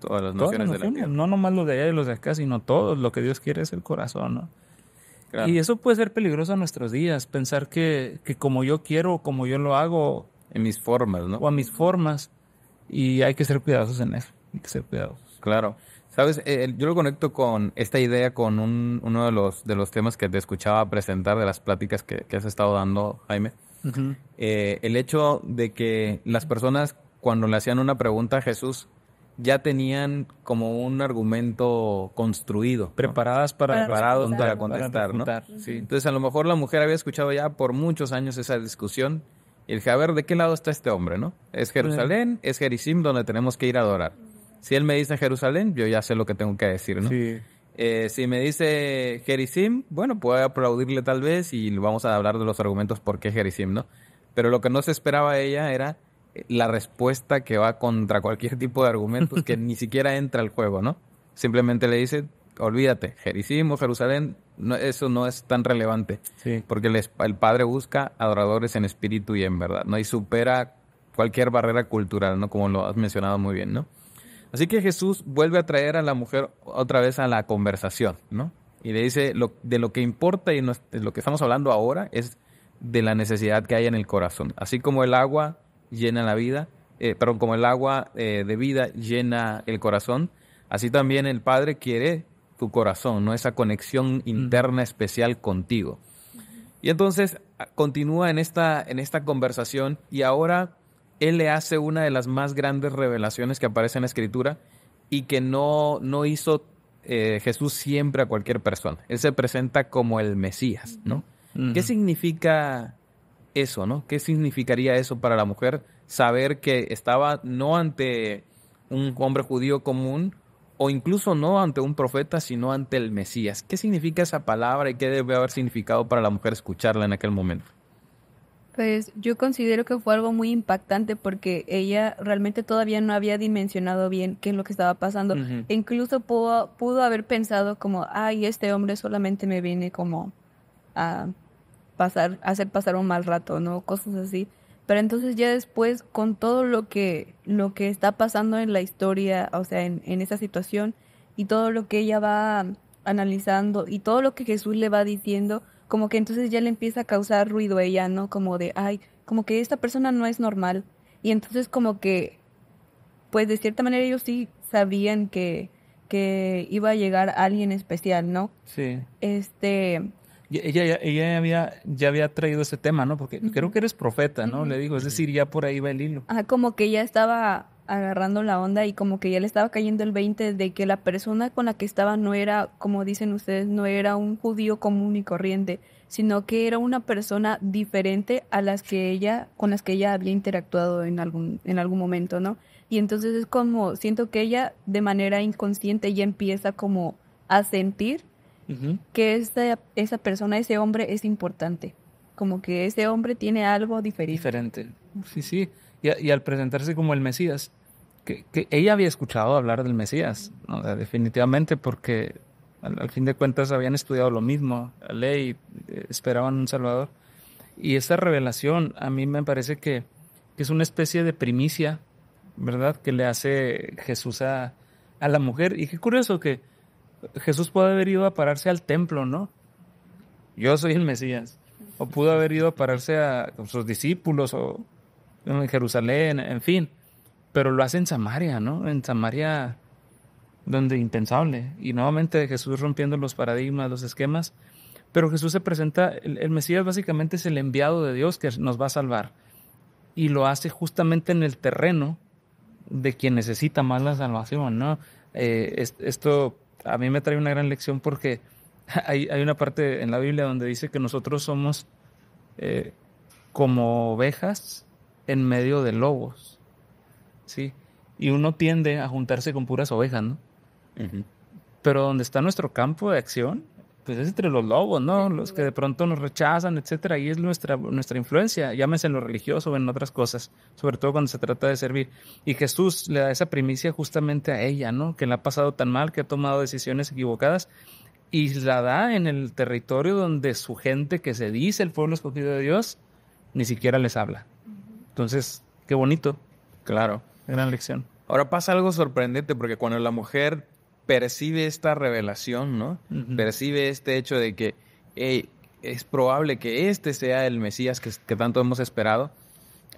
todas las naciones, de la No nomás los de allá y los de acá, sino todos, lo que Dios quiere es el corazón, ¿no? Y eso puede ser peligroso en nuestros días, pensar que, que como yo quiero, como yo lo hago, en mis formas, ¿no? O a mis formas. Y hay que ser cuidadosos en eso. Hay que ser cuidadosos. Claro. Sabes, eh, yo lo conecto con esta idea, con uno de los, de los temas que te escuchaba presentar, de las pláticas que, has estado dando, Jaime. Eh, el hecho de que las personas, cuando le hacían una pregunta a Jesús, ya tenían como un argumento construido. Preparadas para, para, para contestar, ¿no? Entonces, a lo mejor la mujer había escuchado ya por muchos años esa discusión y dije, a ver, ¿de qué lado está este hombre, no? ¿Es Jerusalén? ¿Es Jericim donde tenemos que ir a adorar? Si él me dice Jerusalén, yo ya sé lo que tengo que decir, ¿no? Sí. Eh, si me dice Jericim, bueno, puedo aplaudirle tal vez y vamos a hablar de los argumentos por qué Jericim, ¿no? Pero lo que no se esperaba ella era eh, la respuesta que va contra cualquier tipo de argumentos que ni siquiera entra al juego, ¿no? Simplemente le dice, olvídate, Jericim o Jerusalén, eso no es tan relevante. Porque el, Padre busca adoradores en espíritu y en verdad, ¿no? Y supera cualquier barrera cultural, ¿no? Como lo has mencionado muy bien, ¿no? Así que Jesús vuelve a traer a la mujer otra vez a la conversación, ¿no? Y le dice, de lo que importa y lo que estamos hablando ahora es de la necesidad que hay en el corazón. Así como el agua llena la vida, eh, perdón, como el agua eh, de vida llena el corazón, así también el Padre quiere tu corazón, ¿no? Esa conexión interna especial contigo. Y entonces ah, continúa en esta, en esta conversación y ahora él le hace una de las más grandes revelaciones que aparece en la escritura y que no, no hizo eh, Jesús siempre a cualquier persona. Él se presenta como el Mesías, ¿no? ¿Qué significa eso, no? ¿Qué significaría eso para la mujer? Saber que estaba no ante un hombre judío común, o incluso no ante un profeta, sino ante el Mesías. ¿Qué significa esa palabra y qué debe haber significado para la mujer escucharla en aquel momento? Pues yo considero que fue algo muy impactante porque ella realmente todavía no había dimensionado bien qué es lo que estaba pasando. E incluso pudo, pudo, haber pensado como, ay, este hombre solamente me viene como a pasar, a hacer pasar un mal rato, ¿no? Cosas así. Pero entonces ya después, con todo lo que, lo que está pasando en la historia, o sea, en, esa situación, y todo lo que ella va analizando, y todo lo que Jesús le va diciendo, como que entonces ya le empieza a causar ruido a ella, ¿no? Como de, ay, como que esta persona no es normal. Y entonces como que, pues de cierta manera ellos sí sabían que, que iba a llegar alguien especial, ¿no? Sí. Este, ella, ella, había, ya había traído ese tema, ¿no? Porque creo que eres profeta, ¿no? Le digo, es decir, ya por ahí va el hilo. Ah, como que ya estaba agarrando la onda y como que ya le estaba cayendo el 20 de que la persona con la que estaba no era, como dicen ustedes, no era un judío común y corriente, sino que era una persona diferente a las que ella, con las que ella había interactuado en algún, en algún momento, ¿no? Y entonces es como, siento que ella de manera inconsciente ya empieza como a sentir que esa, esa persona, ese hombre es importante. Como que ese hombre tiene algo diferente. Sí, sí. Y, al presentarse como el Mesías, que, ella había escuchado hablar del Mesías, definitivamente, porque al, fin de cuentas habían estudiado lo mismo, la ley, eh, esperaban un Salvador. Y esta revelación a mí me parece que, es una especie de primicia, ¿verdad?, que le hace Jesús a, a la mujer. Y qué curioso que Jesús pudo haber ido a pararse al templo, ¿no? Yo soy el Mesías. O pudo haber ido a pararse a sus discípulos o en Jerusalén, en fin. Pero lo hace en Samaria, ¿no? En Samaria, donde impensable. Y nuevamente Jesús rompiendo los paradigmas, los esquemas. Pero Jesús se presenta, el, Mesías básicamente es el enviado de Dios que nos va a salvar. Y lo hace justamente en el terreno de quien necesita más la salvación, ¿no? Eh, esto a mí me trae una gran lección porque hay, una parte en la Biblia donde dice que nosotros somos eh, como ovejas en medio de lobos, ¿sí? Y uno tiende a juntarse con puras ovejas, ¿no? Pero donde está nuestro campo de acción pues es entre los lobos, ¿no? Los que de pronto nos rechazan, etcétera, y es nuestra, nuestra influencia, llámese en lo religioso o en otras cosas, sobre todo cuando se trata de servir. Y Jesús le da esa primicia justamente a ella, ¿no? Que la ha pasado tan mal, que ha tomado decisiones equivocadas, y la da en el territorio donde su gente, que se dice el pueblo escogido de Dios, ni siquiera les habla. Entonces, qué bonito. Claro. Gran lección. Ahora pasa algo sorprendente, porque cuando la mujer percibe esta revelación, ¿no? Percibe este hecho de que es probable que este sea el Mesías que, tanto hemos esperado.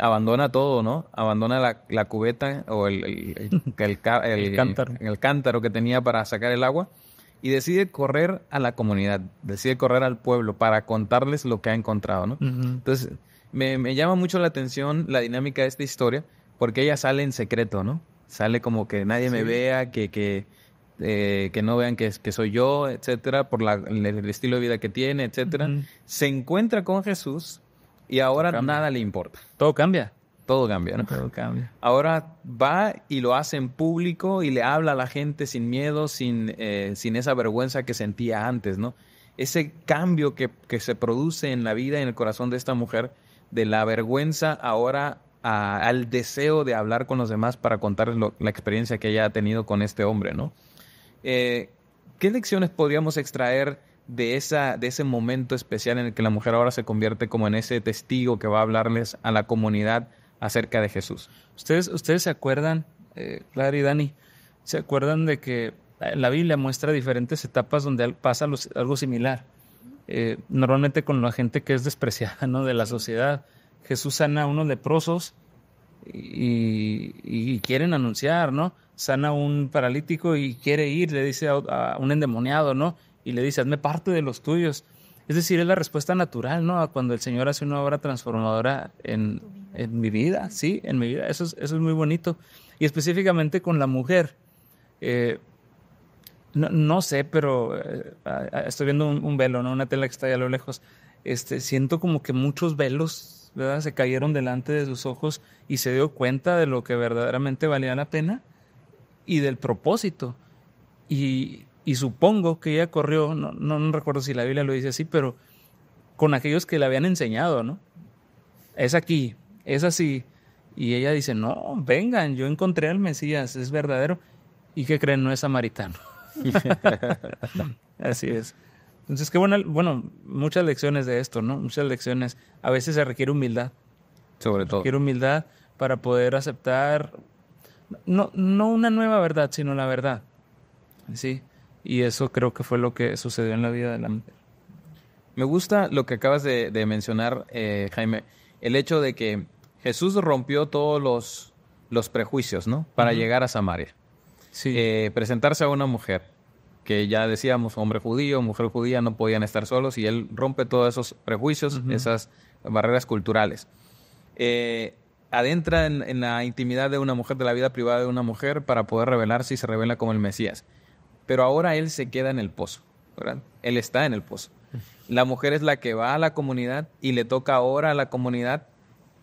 Abandona todo, ¿no? Abandona la, cubeta o el, el, el cántaro. que tenía para sacar el agua y decide correr a la comunidad, decide correr al pueblo para contarles lo que ha encontrado, ¿no? Entonces, me, llama mucho la atención la dinámica de esta historia porque ella sale en secreto, ¿no? Sale como que nadie me vea, que, que, eh, que no vean que, soy yo, etcétera, por el estilo de vida que tiene, etcétera. Se encuentra con Jesús y ahora nada le importa. Todo cambia. Todo cambia, ¿no? Todo cambia. Ahora va y lo hace en público y le habla a la gente sin miedo, sin, eh, sin esa vergüenza que sentía antes, ¿no? Ese cambio que, se produce en la vida y en el corazón de esta mujer, de la vergüenza ahora al deseo de hablar con los demás para contar la experiencia que ella ha tenido con este hombre, ¿no? Eh, ¿Qué lecciones podríamos extraer de, esa, de ese momento especial en el que la mujer ahora se convierte como en ese testigo que va a hablarles a la comunidad acerca de Jesús? Ustedes, ustedes se acuerdan, Clara eh, y Dani, se acuerdan de que eh, la Biblia muestra diferentes etapas donde pasa algo similar. normalmente con la gente que es despreciada ¿no? de la sociedad. Jesús sana a unos leprosos y quieren anunciar, ¿no? sana un paralítico y quiere ir, le dice a, un endemoniado, ¿no? Y le dice, hazme parte de los tuyos. Es decir, es la respuesta natural, ¿no? cuando el Señor hace una obra transformadora en, mi vida, sí, en mi vida. Eso es, eso es muy bonito. Y específicamente con la mujer. Eh, no, sé, pero eh, estoy viendo un, velo, ¿no? Una tela que está allá a lo lejos. Este, siento como que muchos velos, ¿verdad? Se cayeron delante de sus ojos y se dio cuenta de lo que verdaderamente valía la pena y del propósito. Y, supongo que ella corrió, no, no, recuerdo si la Biblia lo dice así, pero con aquellos que le habían enseñado, ¿no? Es aquí, es así. Y ella dice, no, vengan, yo encontré al Mesías, es verdadero. ¿Y qué creen? No es samaritano. así es. Entonces, qué bueno, bueno, muchas lecciones de esto, ¿no? Muchas lecciones. A veces se requiere humildad. Sobre todo. Se requiere humildad para poder aceptar no, una nueva verdad, sino la verdad. ¿Sí? Y eso creo que fue lo que sucedió en la vida de la mujer. Me gusta lo que acabas de, mencionar, eh, Jaime, el hecho de que Jesús rompió todos los, los prejuicios, ¿no? Para llegar a Samaria. Sí. Eh, presentarse a una mujer, que ya decíamos, hombre judío, mujer judía, no podían estar solos, y él rompe todos esos prejuicios, esas barreras culturales. Eh, adentra en, la intimidad de una mujer, de la vida privada de una mujer, para poder revelarse y se revela como el Mesías. Pero ahora él se queda en el pozo, ¿verdad? Él está en el pozo. La mujer es la que va a la comunidad y le toca ahora a la comunidad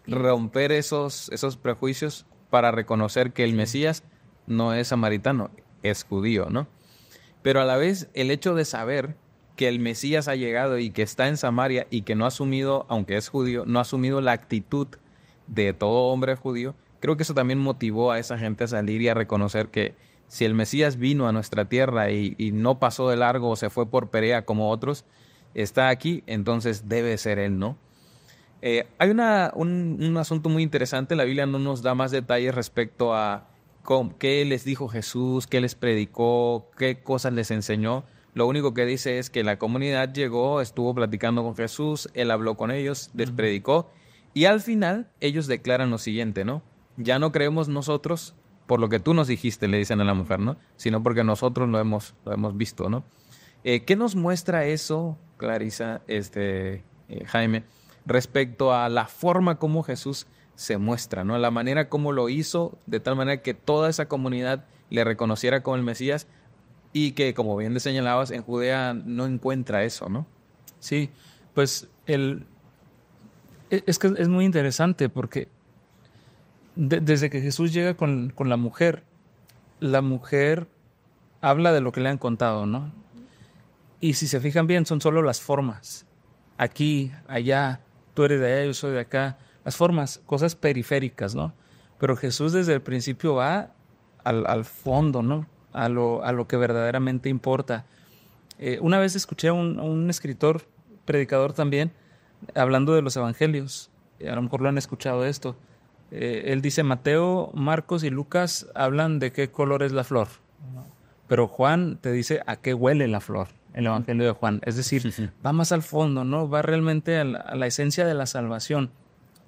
romper esos, esos prejuicios para reconocer que el Mesías no es samaritano, es judío, ¿no? Pero a la vez el hecho de saber que el Mesías ha llegado y que está en Samaria y que no ha asumido, aunque es judío, no ha asumido la actitud de todo hombre judío, creo que eso también motivó a esa gente a salir y a reconocer que si el Mesías vino a nuestra tierra y, no pasó de largo o se fue por Perea como otros, está aquí, entonces debe ser él, ¿no? Eh, hay una, un, asunto muy interesante, la Biblia no nos da más detalles respecto a qué les dijo Jesús, qué les predicó, qué cosas les enseñó. Lo único que dice es que la comunidad llegó, estuvo platicando con Jesús, él habló con ellos, les predicó y al final ellos declaran lo siguiente, ¿no? Ya no creemos nosotros por lo que tú nos dijiste, le dicen a la mujer, ¿no? Sino porque nosotros lo hemos, lo hemos visto, ¿no? Eh, ¿Qué nos muestra eso, Clarisa, este, eh, Jaime, respecto a la forma como Jesús se muestra, ¿no? La manera como lo hizo, de tal manera que toda esa comunidad le reconociera como el Mesías y que, como bien señalabas, en Judea no encuentra eso, ¿no? Sí, pues el, e, es que es muy interesante porque desde que Jesús llega con, con, la mujer, la mujer habla de lo que le han contado, ¿no? Y si se fijan bien, son solo las formas. Aquí, allá, tú eres de allá, yo soy de acá. Las formas, cosas periféricas, ¿no? Pero Jesús desde el principio va al, al fondo, ¿no? A lo, a lo, que verdaderamente importa. Eh, una vez escuché a un, a un escritor, predicador también, hablando de los evangelios, eh, a lo mejor lo han escuchado esto, eh, él dice Mateo, Marcos y Lucas hablan de qué color es la flor, pero Juan te dice a qué huele la flor, el Evangelio de Juan. Es decir, va más al fondo, ¿no? Va realmente a la, esencia de la salvación.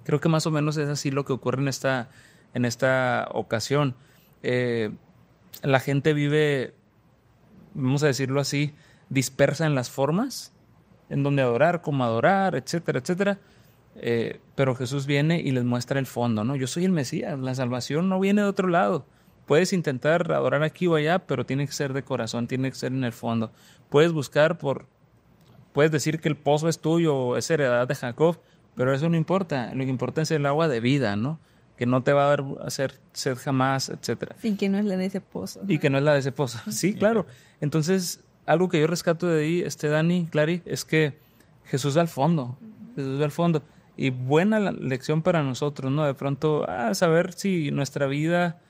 Creo que más o menos es así lo que ocurre en esta, en esta ocasión. Eh, la gente vive, vamos a decirlo así, dispersa en las formas, en dónde adorar, cómo adorar, etcétera, etcétera. Eh, pero Jesús viene y les muestra el fondo, ¿no? Yo soy el Mesías, la salvación no viene de otro lado. Puedes intentar adorar aquí o allá, pero tiene que ser de corazón, tiene que ser en el fondo. Puedes buscar por, puedes decir que el pozo es tuyo, es heredad de Jacob, pero eso no importa. Lo que importa es el agua de vida, ¿no? Que no te va a hacer sed jamás, etcétera. Y que no es la de ese pozo. Y que no es la de ese pozo. Sí, claro. Entonces, algo que yo rescato de ahí, este Dani, Clary, es que Jesús va al fondo, Jesús va al fondo. Y buena lección para nosotros, ¿no? De pronto, a ah, saber si nuestra vida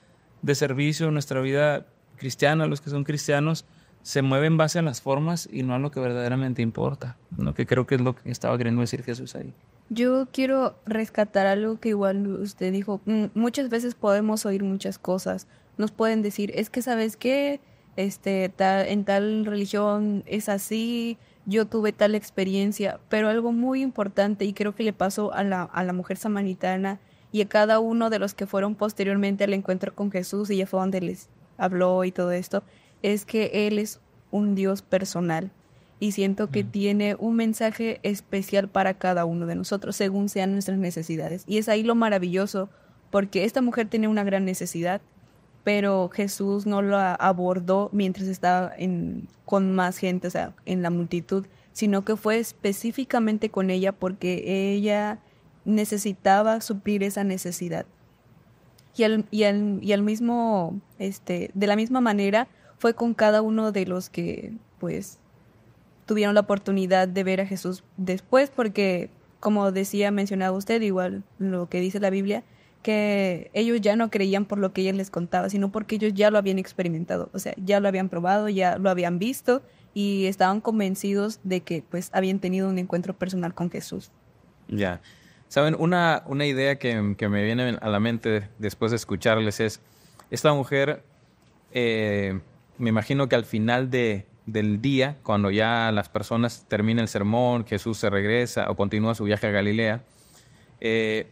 de servicio, nuestra vida cristiana, los que son cristianos, se mueve en base a las formas y no a lo que verdaderamente importa, lo que creo que es lo que estaba queriendo decir Jesús ahí. Yo quiero rescatar algo que igual usted dijo, mm, muchas veces podemos oír muchas cosas, nos pueden decir, es que sabes qué?, este, en tal religión es así, yo tuve tal experiencia, pero algo muy importante y creo que le pasó a la, mujer samaritana y a cada uno de los que fueron posteriormente al encuentro con Jesús y ya fue donde les habló y todo esto, es que Él es un Dios personal y siento que tiene un mensaje especial para cada uno de nosotros según sean nuestras necesidades. Y es ahí lo maravilloso, porque esta mujer tiene una gran necesidad pero Jesús no lo abordó mientras estaba en, con más gente, o sea, en la multitud, sino que fue específicamente con ella porque ella necesitaba suplir esa necesidad. Y y y mismo, este, de la misma manera, fue con cada uno de los que, pues, tuvieron la oportunidad de ver a Jesús después, porque, como decía, mencionaba usted, igual lo que dice la Biblia, que ellos ya no creían por lo que ella les contaba, sino porque ellos ya lo habían experimentado, o sea, ya lo habían probado, ya lo habían visto y estaban convencidos de que pues habían tenido un encuentro personal con Jesús. Ya. Saben, una, una idea que, me viene a la mente después de escucharles es, esta mujer, eh, me imagino que al final del día, cuando ya las personas terminan el sermón, Jesús se regresa o continúa su viaje a Galilea, eh,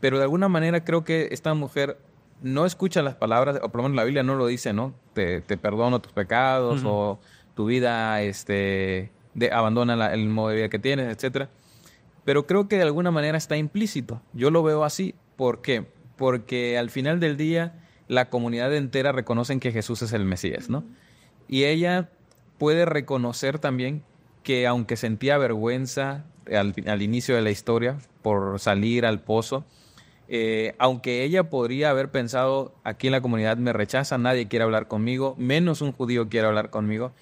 pero de alguna manera creo que esta mujer no escucha las palabras, o por lo menos la Biblia no lo dice, ¿no? Te, perdono tus pecados o tu vida, este, de, abandona el modo de vida que tienes, etc. Pero creo que de alguna manera está implícito. Yo lo veo así. ¿Por qué? Porque al final del día la comunidad entera reconoce que Jesús es el Mesías, ¿no? Y ella puede reconocer también que aunque sentía vergüenza al inicio de la historia por salir al pozo, eh, aunque ella podría haber pensado, aquí en la comunidad me rechaza, nadie quiere hablar conmigo, menos un judío quiere hablar conmigo,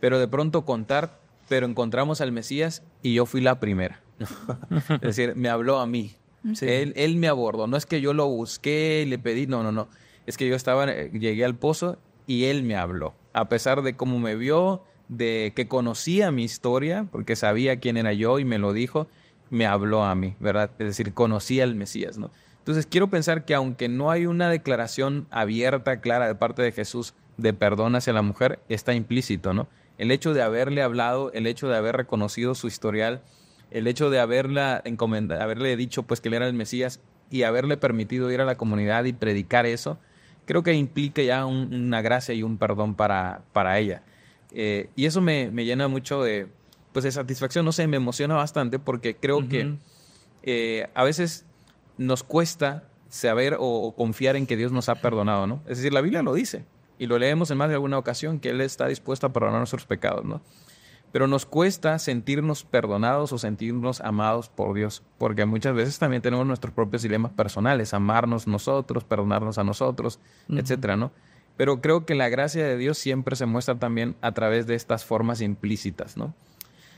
pero de pronto contar, pero encontramos al Mesías y yo fui la primera. es decir, me habló a mí, él, me abordó, no es que yo lo busqué, le pedí, no, no, no, es que yo estaba, eh, llegué al pozo y él me habló, a pesar de cómo me vio, de que conocía mi historia, porque sabía quién era yo y me lo dijo, me habló a mí, ¿verdad? Es decir, conocía al Mesías, ¿no? Entonces quiero pensar que aunque no hay una declaración abierta, clara de parte de Jesús de perdón hacia la mujer, está implícito, ¿no? El hecho de haberle hablado, el hecho de haber reconocido su historial, el hecho de haberla haberle dicho pues que él era el Mesías y haberle permitido ir a la comunidad y predicar eso, creo que implica ya una gracia y un perdón para, para ella. Eh, y eso me, me, llena mucho de, pues, de satisfacción, no sé, me emociona bastante porque creo que eh, a veces nos cuesta saber o, confiar en que Dios nos ha perdonado, ¿no? Es decir, la Biblia lo dice y lo leemos en más de alguna ocasión que Él está dispuesto a perdonar nuestros pecados, ¿no? Pero nos cuesta sentirnos perdonados o sentirnos amados por Dios, porque muchas veces también tenemos nuestros propios dilemas personales, amarnos nosotros, perdonarnos a nosotros, etcétera, ¿no? Pero creo que la gracia de Dios siempre se muestra también a través de estas formas implícitas, ¿no?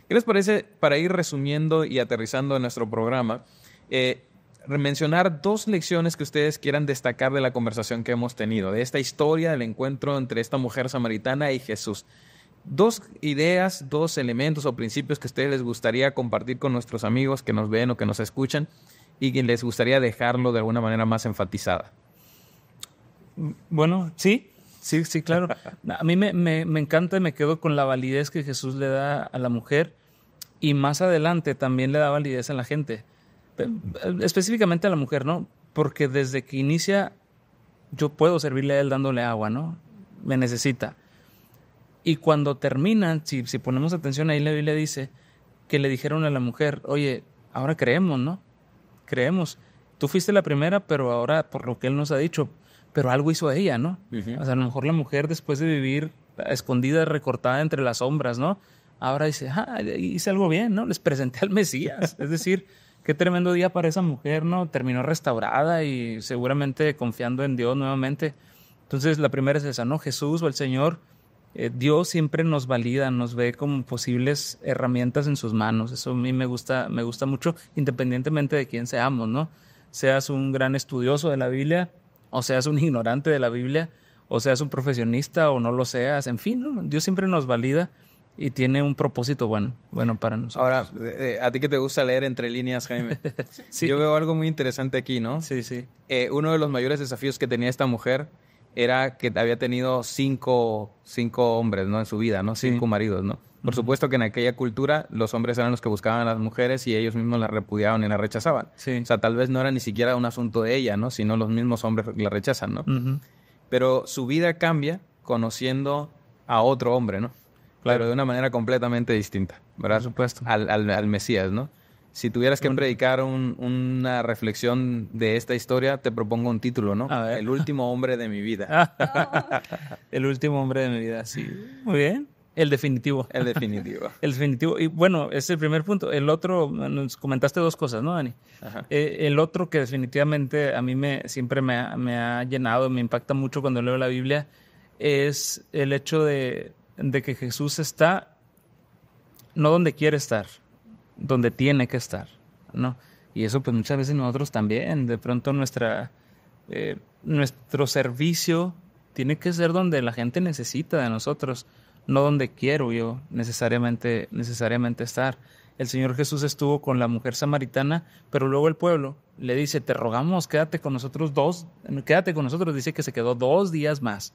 ¿Qué les parece para ir resumiendo y aterrizando en nuestro programa? Eh, mencionar dos lecciones que ustedes quieran destacar de la conversación que hemos tenido, de esta historia del encuentro entre esta mujer samaritana y Jesús. Dos ideas, dos elementos o principios que ustedes les gustaría compartir con nuestros amigos que nos ven o que nos escuchan y que les gustaría dejarlo de alguna manera más enfatizada. Bueno, sí, sí, sí, claro. A mí me, me encanta y me quedo con la validez que Jesús le da a la mujer y más adelante también le da validez a la gente. Eh, específicamente a la mujer, ¿no? Porque desde que inicia, yo puedo servirle a él dándole agua, ¿no? Me necesita. Y cuando termina, si, si ponemos atención, ahí le le dice que le dijeron a la mujer, oye, ahora creemos, ¿no? Creemos. Tú fuiste la primera, pero ahora, por lo que él nos ha dicho, pero algo hizo ella, ¿no? O sea, a lo mejor la mujer después de vivir escondida, recortada entre las sombras, ¿no? Ahora dice, ah, hice algo bien, ¿no? Les presenté al Mesías. es decir, qué tremendo día para esa mujer, ¿no? Terminó restaurada y seguramente confiando en Dios nuevamente. Entonces la primera es esa, ¿no? Jesús o el Señor, eh, Dios siempre nos valida, nos ve como posibles herramientas en sus manos. Eso a mí me gusta, me gusta mucho, independientemente de quién seamos, ¿no? Seas un gran estudioso de la Biblia, o seas un ignorante de la Biblia, o seas un profesionista, o no lo seas, en fin, Dios siempre nos valida y tiene un propósito bueno, bueno para nosotros. Ahora, a ti que te gusta leer entre líneas, Jaime, sí. yo veo algo muy interesante aquí, ¿no? Sí, sí. Eh, uno de los mayores desafíos que tenía esta mujer era que había tenido cinco, cinco hombres, ¿no? En su vida, ¿no? Cinco maridos, ¿no? Por supuesto que en aquella cultura los hombres eran los que buscaban a las mujeres y ellos mismos la repudiaban y la rechazaban. Sí. O sea, tal vez no era ni siquiera un asunto de ella, ¿no? Sino los mismos hombres la rechazan, ¿no? Pero su vida cambia conociendo a otro hombre, ¿no? claro. de una manera completamente distinta, ¿verdad? Por supuesto. Al, Mesías, ¿no? Si tuvieras que predicar una reflexión de esta historia, te propongo un título, ¿no? El último hombre de mi vida. el último hombre de mi vida, sí. Muy bien. El definitivo. El definitivo. el definitivo. Y bueno, es el primer punto. El otro, nos comentaste dos cosas, ¿no, Dani? Eh, el otro que definitivamente a mí me, siempre me ha llenado, me impacta mucho cuando leo la Biblia, es el hecho de de que Jesús está no donde quiere estar, donde tiene que estar, ¿no? Y eso pues muchas veces nosotros también, de pronto nuestra, eh, nuestro servicio tiene que ser donde la gente necesita de nosotros, no donde quiero yo necesariamente, necesariamente estar. El Señor Jesús estuvo con la mujer samaritana, pero luego el pueblo le dice, te rogamos, quédate con nosotros dos, quédate con nosotros, dice que se quedó dos días más.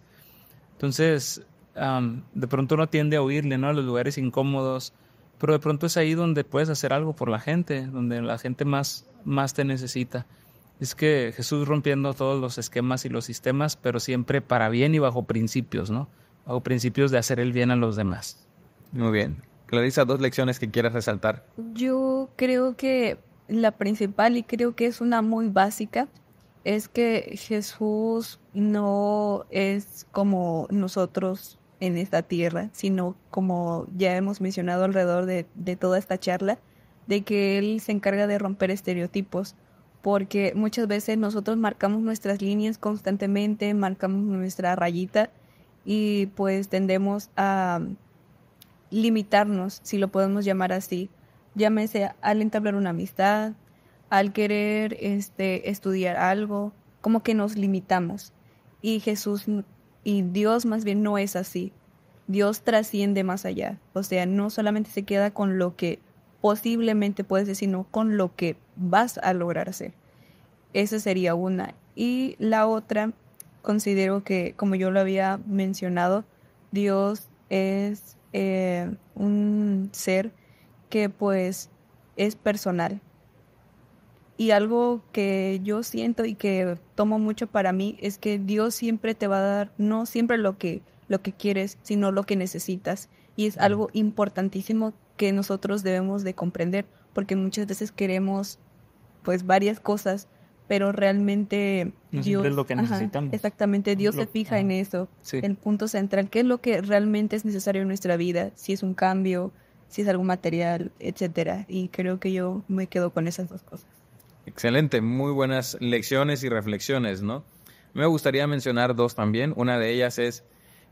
Entonces, de pronto no tiende a huirle, ¿no? A los lugares incómodos, pero de pronto es ahí donde puedes hacer algo por la gente, donde la gente más, más te necesita. Es que Jesús rompiendo todos los esquemas y los sistemas, pero siempre para bien y bajo principios, ¿no? Bajo principios de hacer el bien a los demás. Muy bien. Clarisa, dos lecciones que quieras resaltar. Yo creo que la principal, y creo que es una muy básica, es que Jesús no es como nosotros en esta tierra, sino como ya hemos mencionado alrededor de, toda esta charla, de que él se encarga de romper estereotipos, porque muchas veces nosotros marcamos nuestras líneas constantemente, marcamos nuestra rayita y pues tendemos a limitarnos, si lo podemos llamar así, llámese al entablar una amistad, al querer este, estudiar algo, como que nos limitamos. Y Jesús y Dios más bien no es así. Dios trasciende más allá. O sea, no solamente se queda con lo que posiblemente puedes ser, sino con lo que vas a lograr ser Esa sería una. Y la otra, considero que, como yo lo había mencionado, Dios es eh, un ser que pues es personal. Y algo que yo siento y que tomo mucho para mí es que Dios siempre te va a dar, no siempre lo que, lo que quieres, sino lo que necesitas. Y es algo importantísimo que nosotros debemos de comprender, porque muchas veces queremos pues varias cosas, pero realmente Dios, es lo que necesitamos. exactamente, Dios se fija en eso, en el punto central, qué es lo que realmente es necesario en nuestra vida, si es un cambio, si es algún material, etcétera, y creo que yo me quedo con esas dos cosas. Excelente, muy buenas lecciones y reflexiones, ¿no? Me gustaría mencionar dos también. Una de ellas es,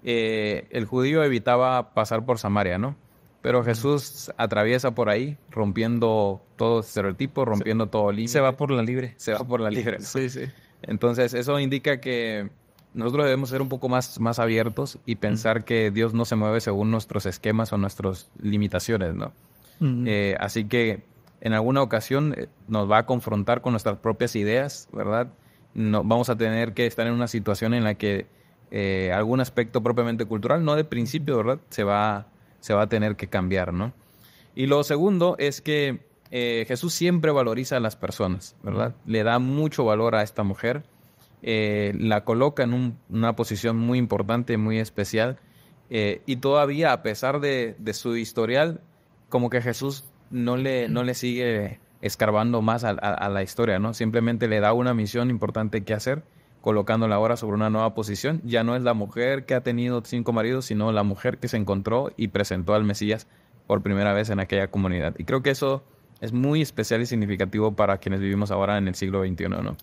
eh, el judío evitaba pasar por Samaria, ¿no? Pero Jesús atraviesa por ahí, rompiendo todo este estereotipo, rompiendo todo límite. Se va por la libre. Se va por la libre. Sí, sí. Entonces, eso indica que nosotros debemos ser un poco más, más abiertos y pensar que Dios no se mueve según nuestros esquemas o nuestras limitaciones, ¿no? Eh, así que en alguna ocasión eh, nos va a confrontar con nuestras propias ideas, ¿verdad? No, vamos a tener que estar en una situación en la que eh, algún aspecto propiamente cultural, no de principio, ¿verdad? Se va, se va a tener que cambiar, ¿no? Y lo segundo es que eh, Jesús siempre valoriza a las personas, ¿verdad? Le da mucho valor a esta mujer, la coloca en una posición muy importante, muy especial, y todavía a pesar de su historial, como que Jesús no le, sigue escarbando más a, la historia, ¿no? Simplemente le da una misión importante que hacer, colocándola ahora sobre una nueva posición. Ya no es la mujer que ha tenido cinco maridos, sino la mujer que se encontró y presentó al Mesías por primera vez en aquella comunidad. Y creo que eso es muy especial y significativo para quienes vivimos ahora en el siglo XXI, ¿no?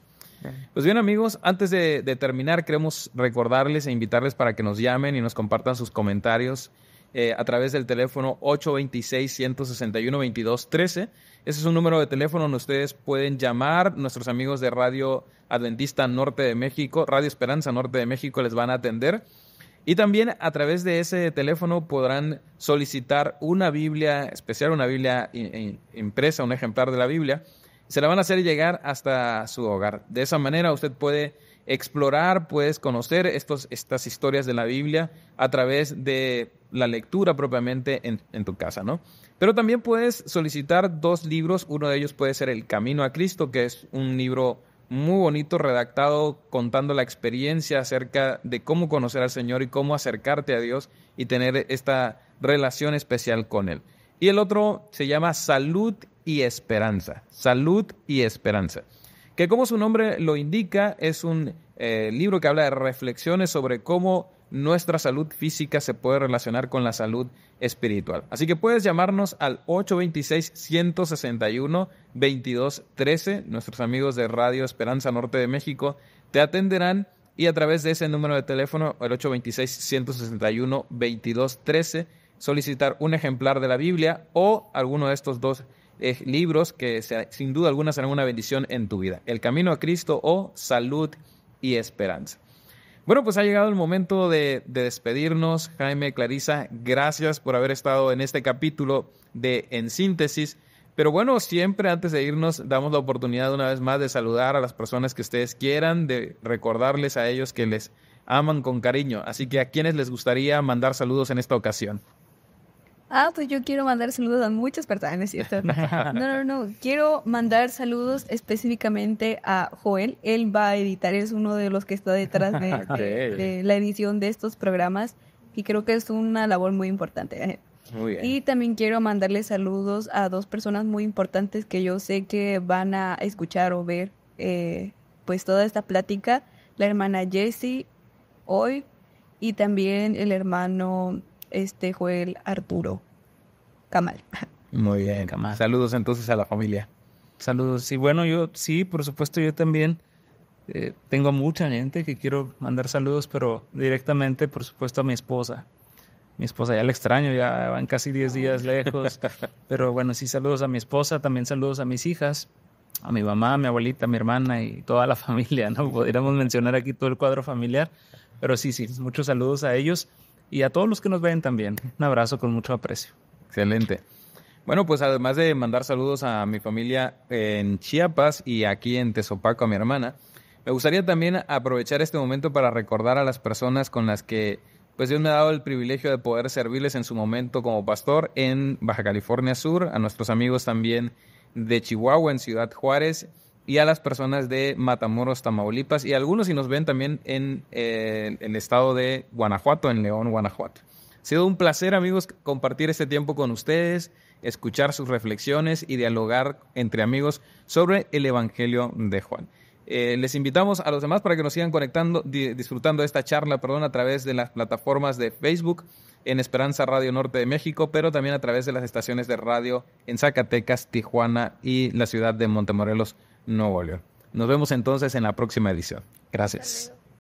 Pues bien amigos, antes de, de terminar queremos recordarles e invitarles para que nos llamen y nos compartan sus comentarios eh, a través del teléfono 826-161-2213. Ese es un número de teléfono donde ustedes pueden llamar. Nuestros amigos de Radio Adventista Norte de México, Radio Esperanza Norte de México les van a atender. Y también a través de ese teléfono podrán solicitar una Biblia especial, una Biblia impresa, un ejemplar de la Biblia. Se la van a hacer llegar hasta su hogar. De esa manera usted puede explorar, puedes conocer estos, estas historias de la Biblia a través de la lectura propiamente en, tu casa, ¿no? Pero también puedes solicitar dos libros, uno de ellos puede ser El Camino a Cristo, que es un libro muy bonito, redactado, contando la experiencia acerca de cómo conocer al Señor y cómo acercarte a Dios y tener esta relación especial con Él. Y el otro se llama Salud y Esperanza, Salud y Esperanza, que como su nombre lo indica, es un eh, libro que habla de reflexiones sobre cómo nuestra salud física se puede relacionar con la salud espiritual. Así que puedes llamarnos al 826-161-2213. Nuestros amigos de Radio Esperanza Norte de México te atenderán y a través de ese número de teléfono, el 826-161-2213, solicitar un ejemplar de la Biblia o alguno de estos dos eh, libros que sin duda alguna serán una bendición en tu vida. El Camino a Cristo o Salud y Esperanza. Bueno, pues ha llegado el momento de, despedirnos. Jaime, Clarisa, gracias por haber estado en este capítulo de En Síntesis. Pero bueno, siempre antes de irnos damos la oportunidad una vez más de saludar a las personas que ustedes quieran, de recordarles a ellos que les aman con cariño. Así que a quienes les gustaría mandar saludos en esta ocasión. Ah, pues yo quiero mandar saludos a muchas personas, ¿cierto? No, no, no. Quiero mandar saludos específicamente a Joel. Él va a editar, es uno de los que está detrás de, la edición de estos programas y creo que es una labor muy importante. Muy bien. Y también quiero mandarle saludos a dos personas muy importantes que yo sé que van a escuchar o ver eh, pues toda esta plática. La hermana Jessie hoy y también el hermano este Joel Arturo Camal. Muy bien, Camal. Saludos entonces a la familia. Saludos. Y bueno, yo sí, por supuesto, yo también eh, tengo mucha gente que quiero mandar saludos, pero directamente, por supuesto, a mi esposa. Mi esposa ya la extraño, ya van casi 10 días lejos. pero bueno, sí, saludos a mi esposa, también saludos a mis hijas, a mi mamá, a mi abuelita, a mi hermana y toda la familia, ¿no? Podríamos mencionar aquí todo el cuadro familiar, pero sí, sí, muchos saludos a ellos y a todos los que nos ven también. Un abrazo con mucho aprecio. Excelente. Bueno, pues además de mandar saludos a mi familia en Chiapas y aquí en Tezopaco a mi hermana, me gustaría también aprovechar este momento para recordar a las personas con las que pues Dios me ha dado el privilegio de poder servirles en su momento como pastor en Baja California Sur, a nuestros amigos también de Chihuahua en Ciudad Juárez y a las personas de Matamoros, Tamaulipas y algunos si nos ven también en el eh, estado de Guanajuato, en León, Guanajuato. Ha sido un placer, amigos, compartir este tiempo con ustedes, escuchar sus reflexiones y dialogar entre amigos sobre el Evangelio de Juan. Eh, les invitamos a los demás para que nos sigan conectando, disfrutando de esta charla, perdón, a través de las plataformas de Facebook en Esperanza Radio Norte de México, pero también a través de las estaciones de radio en Zacatecas, Tijuana y la ciudad de Montemorelos, no volvió. Nos vemos entonces en la próxima edición. Gracias.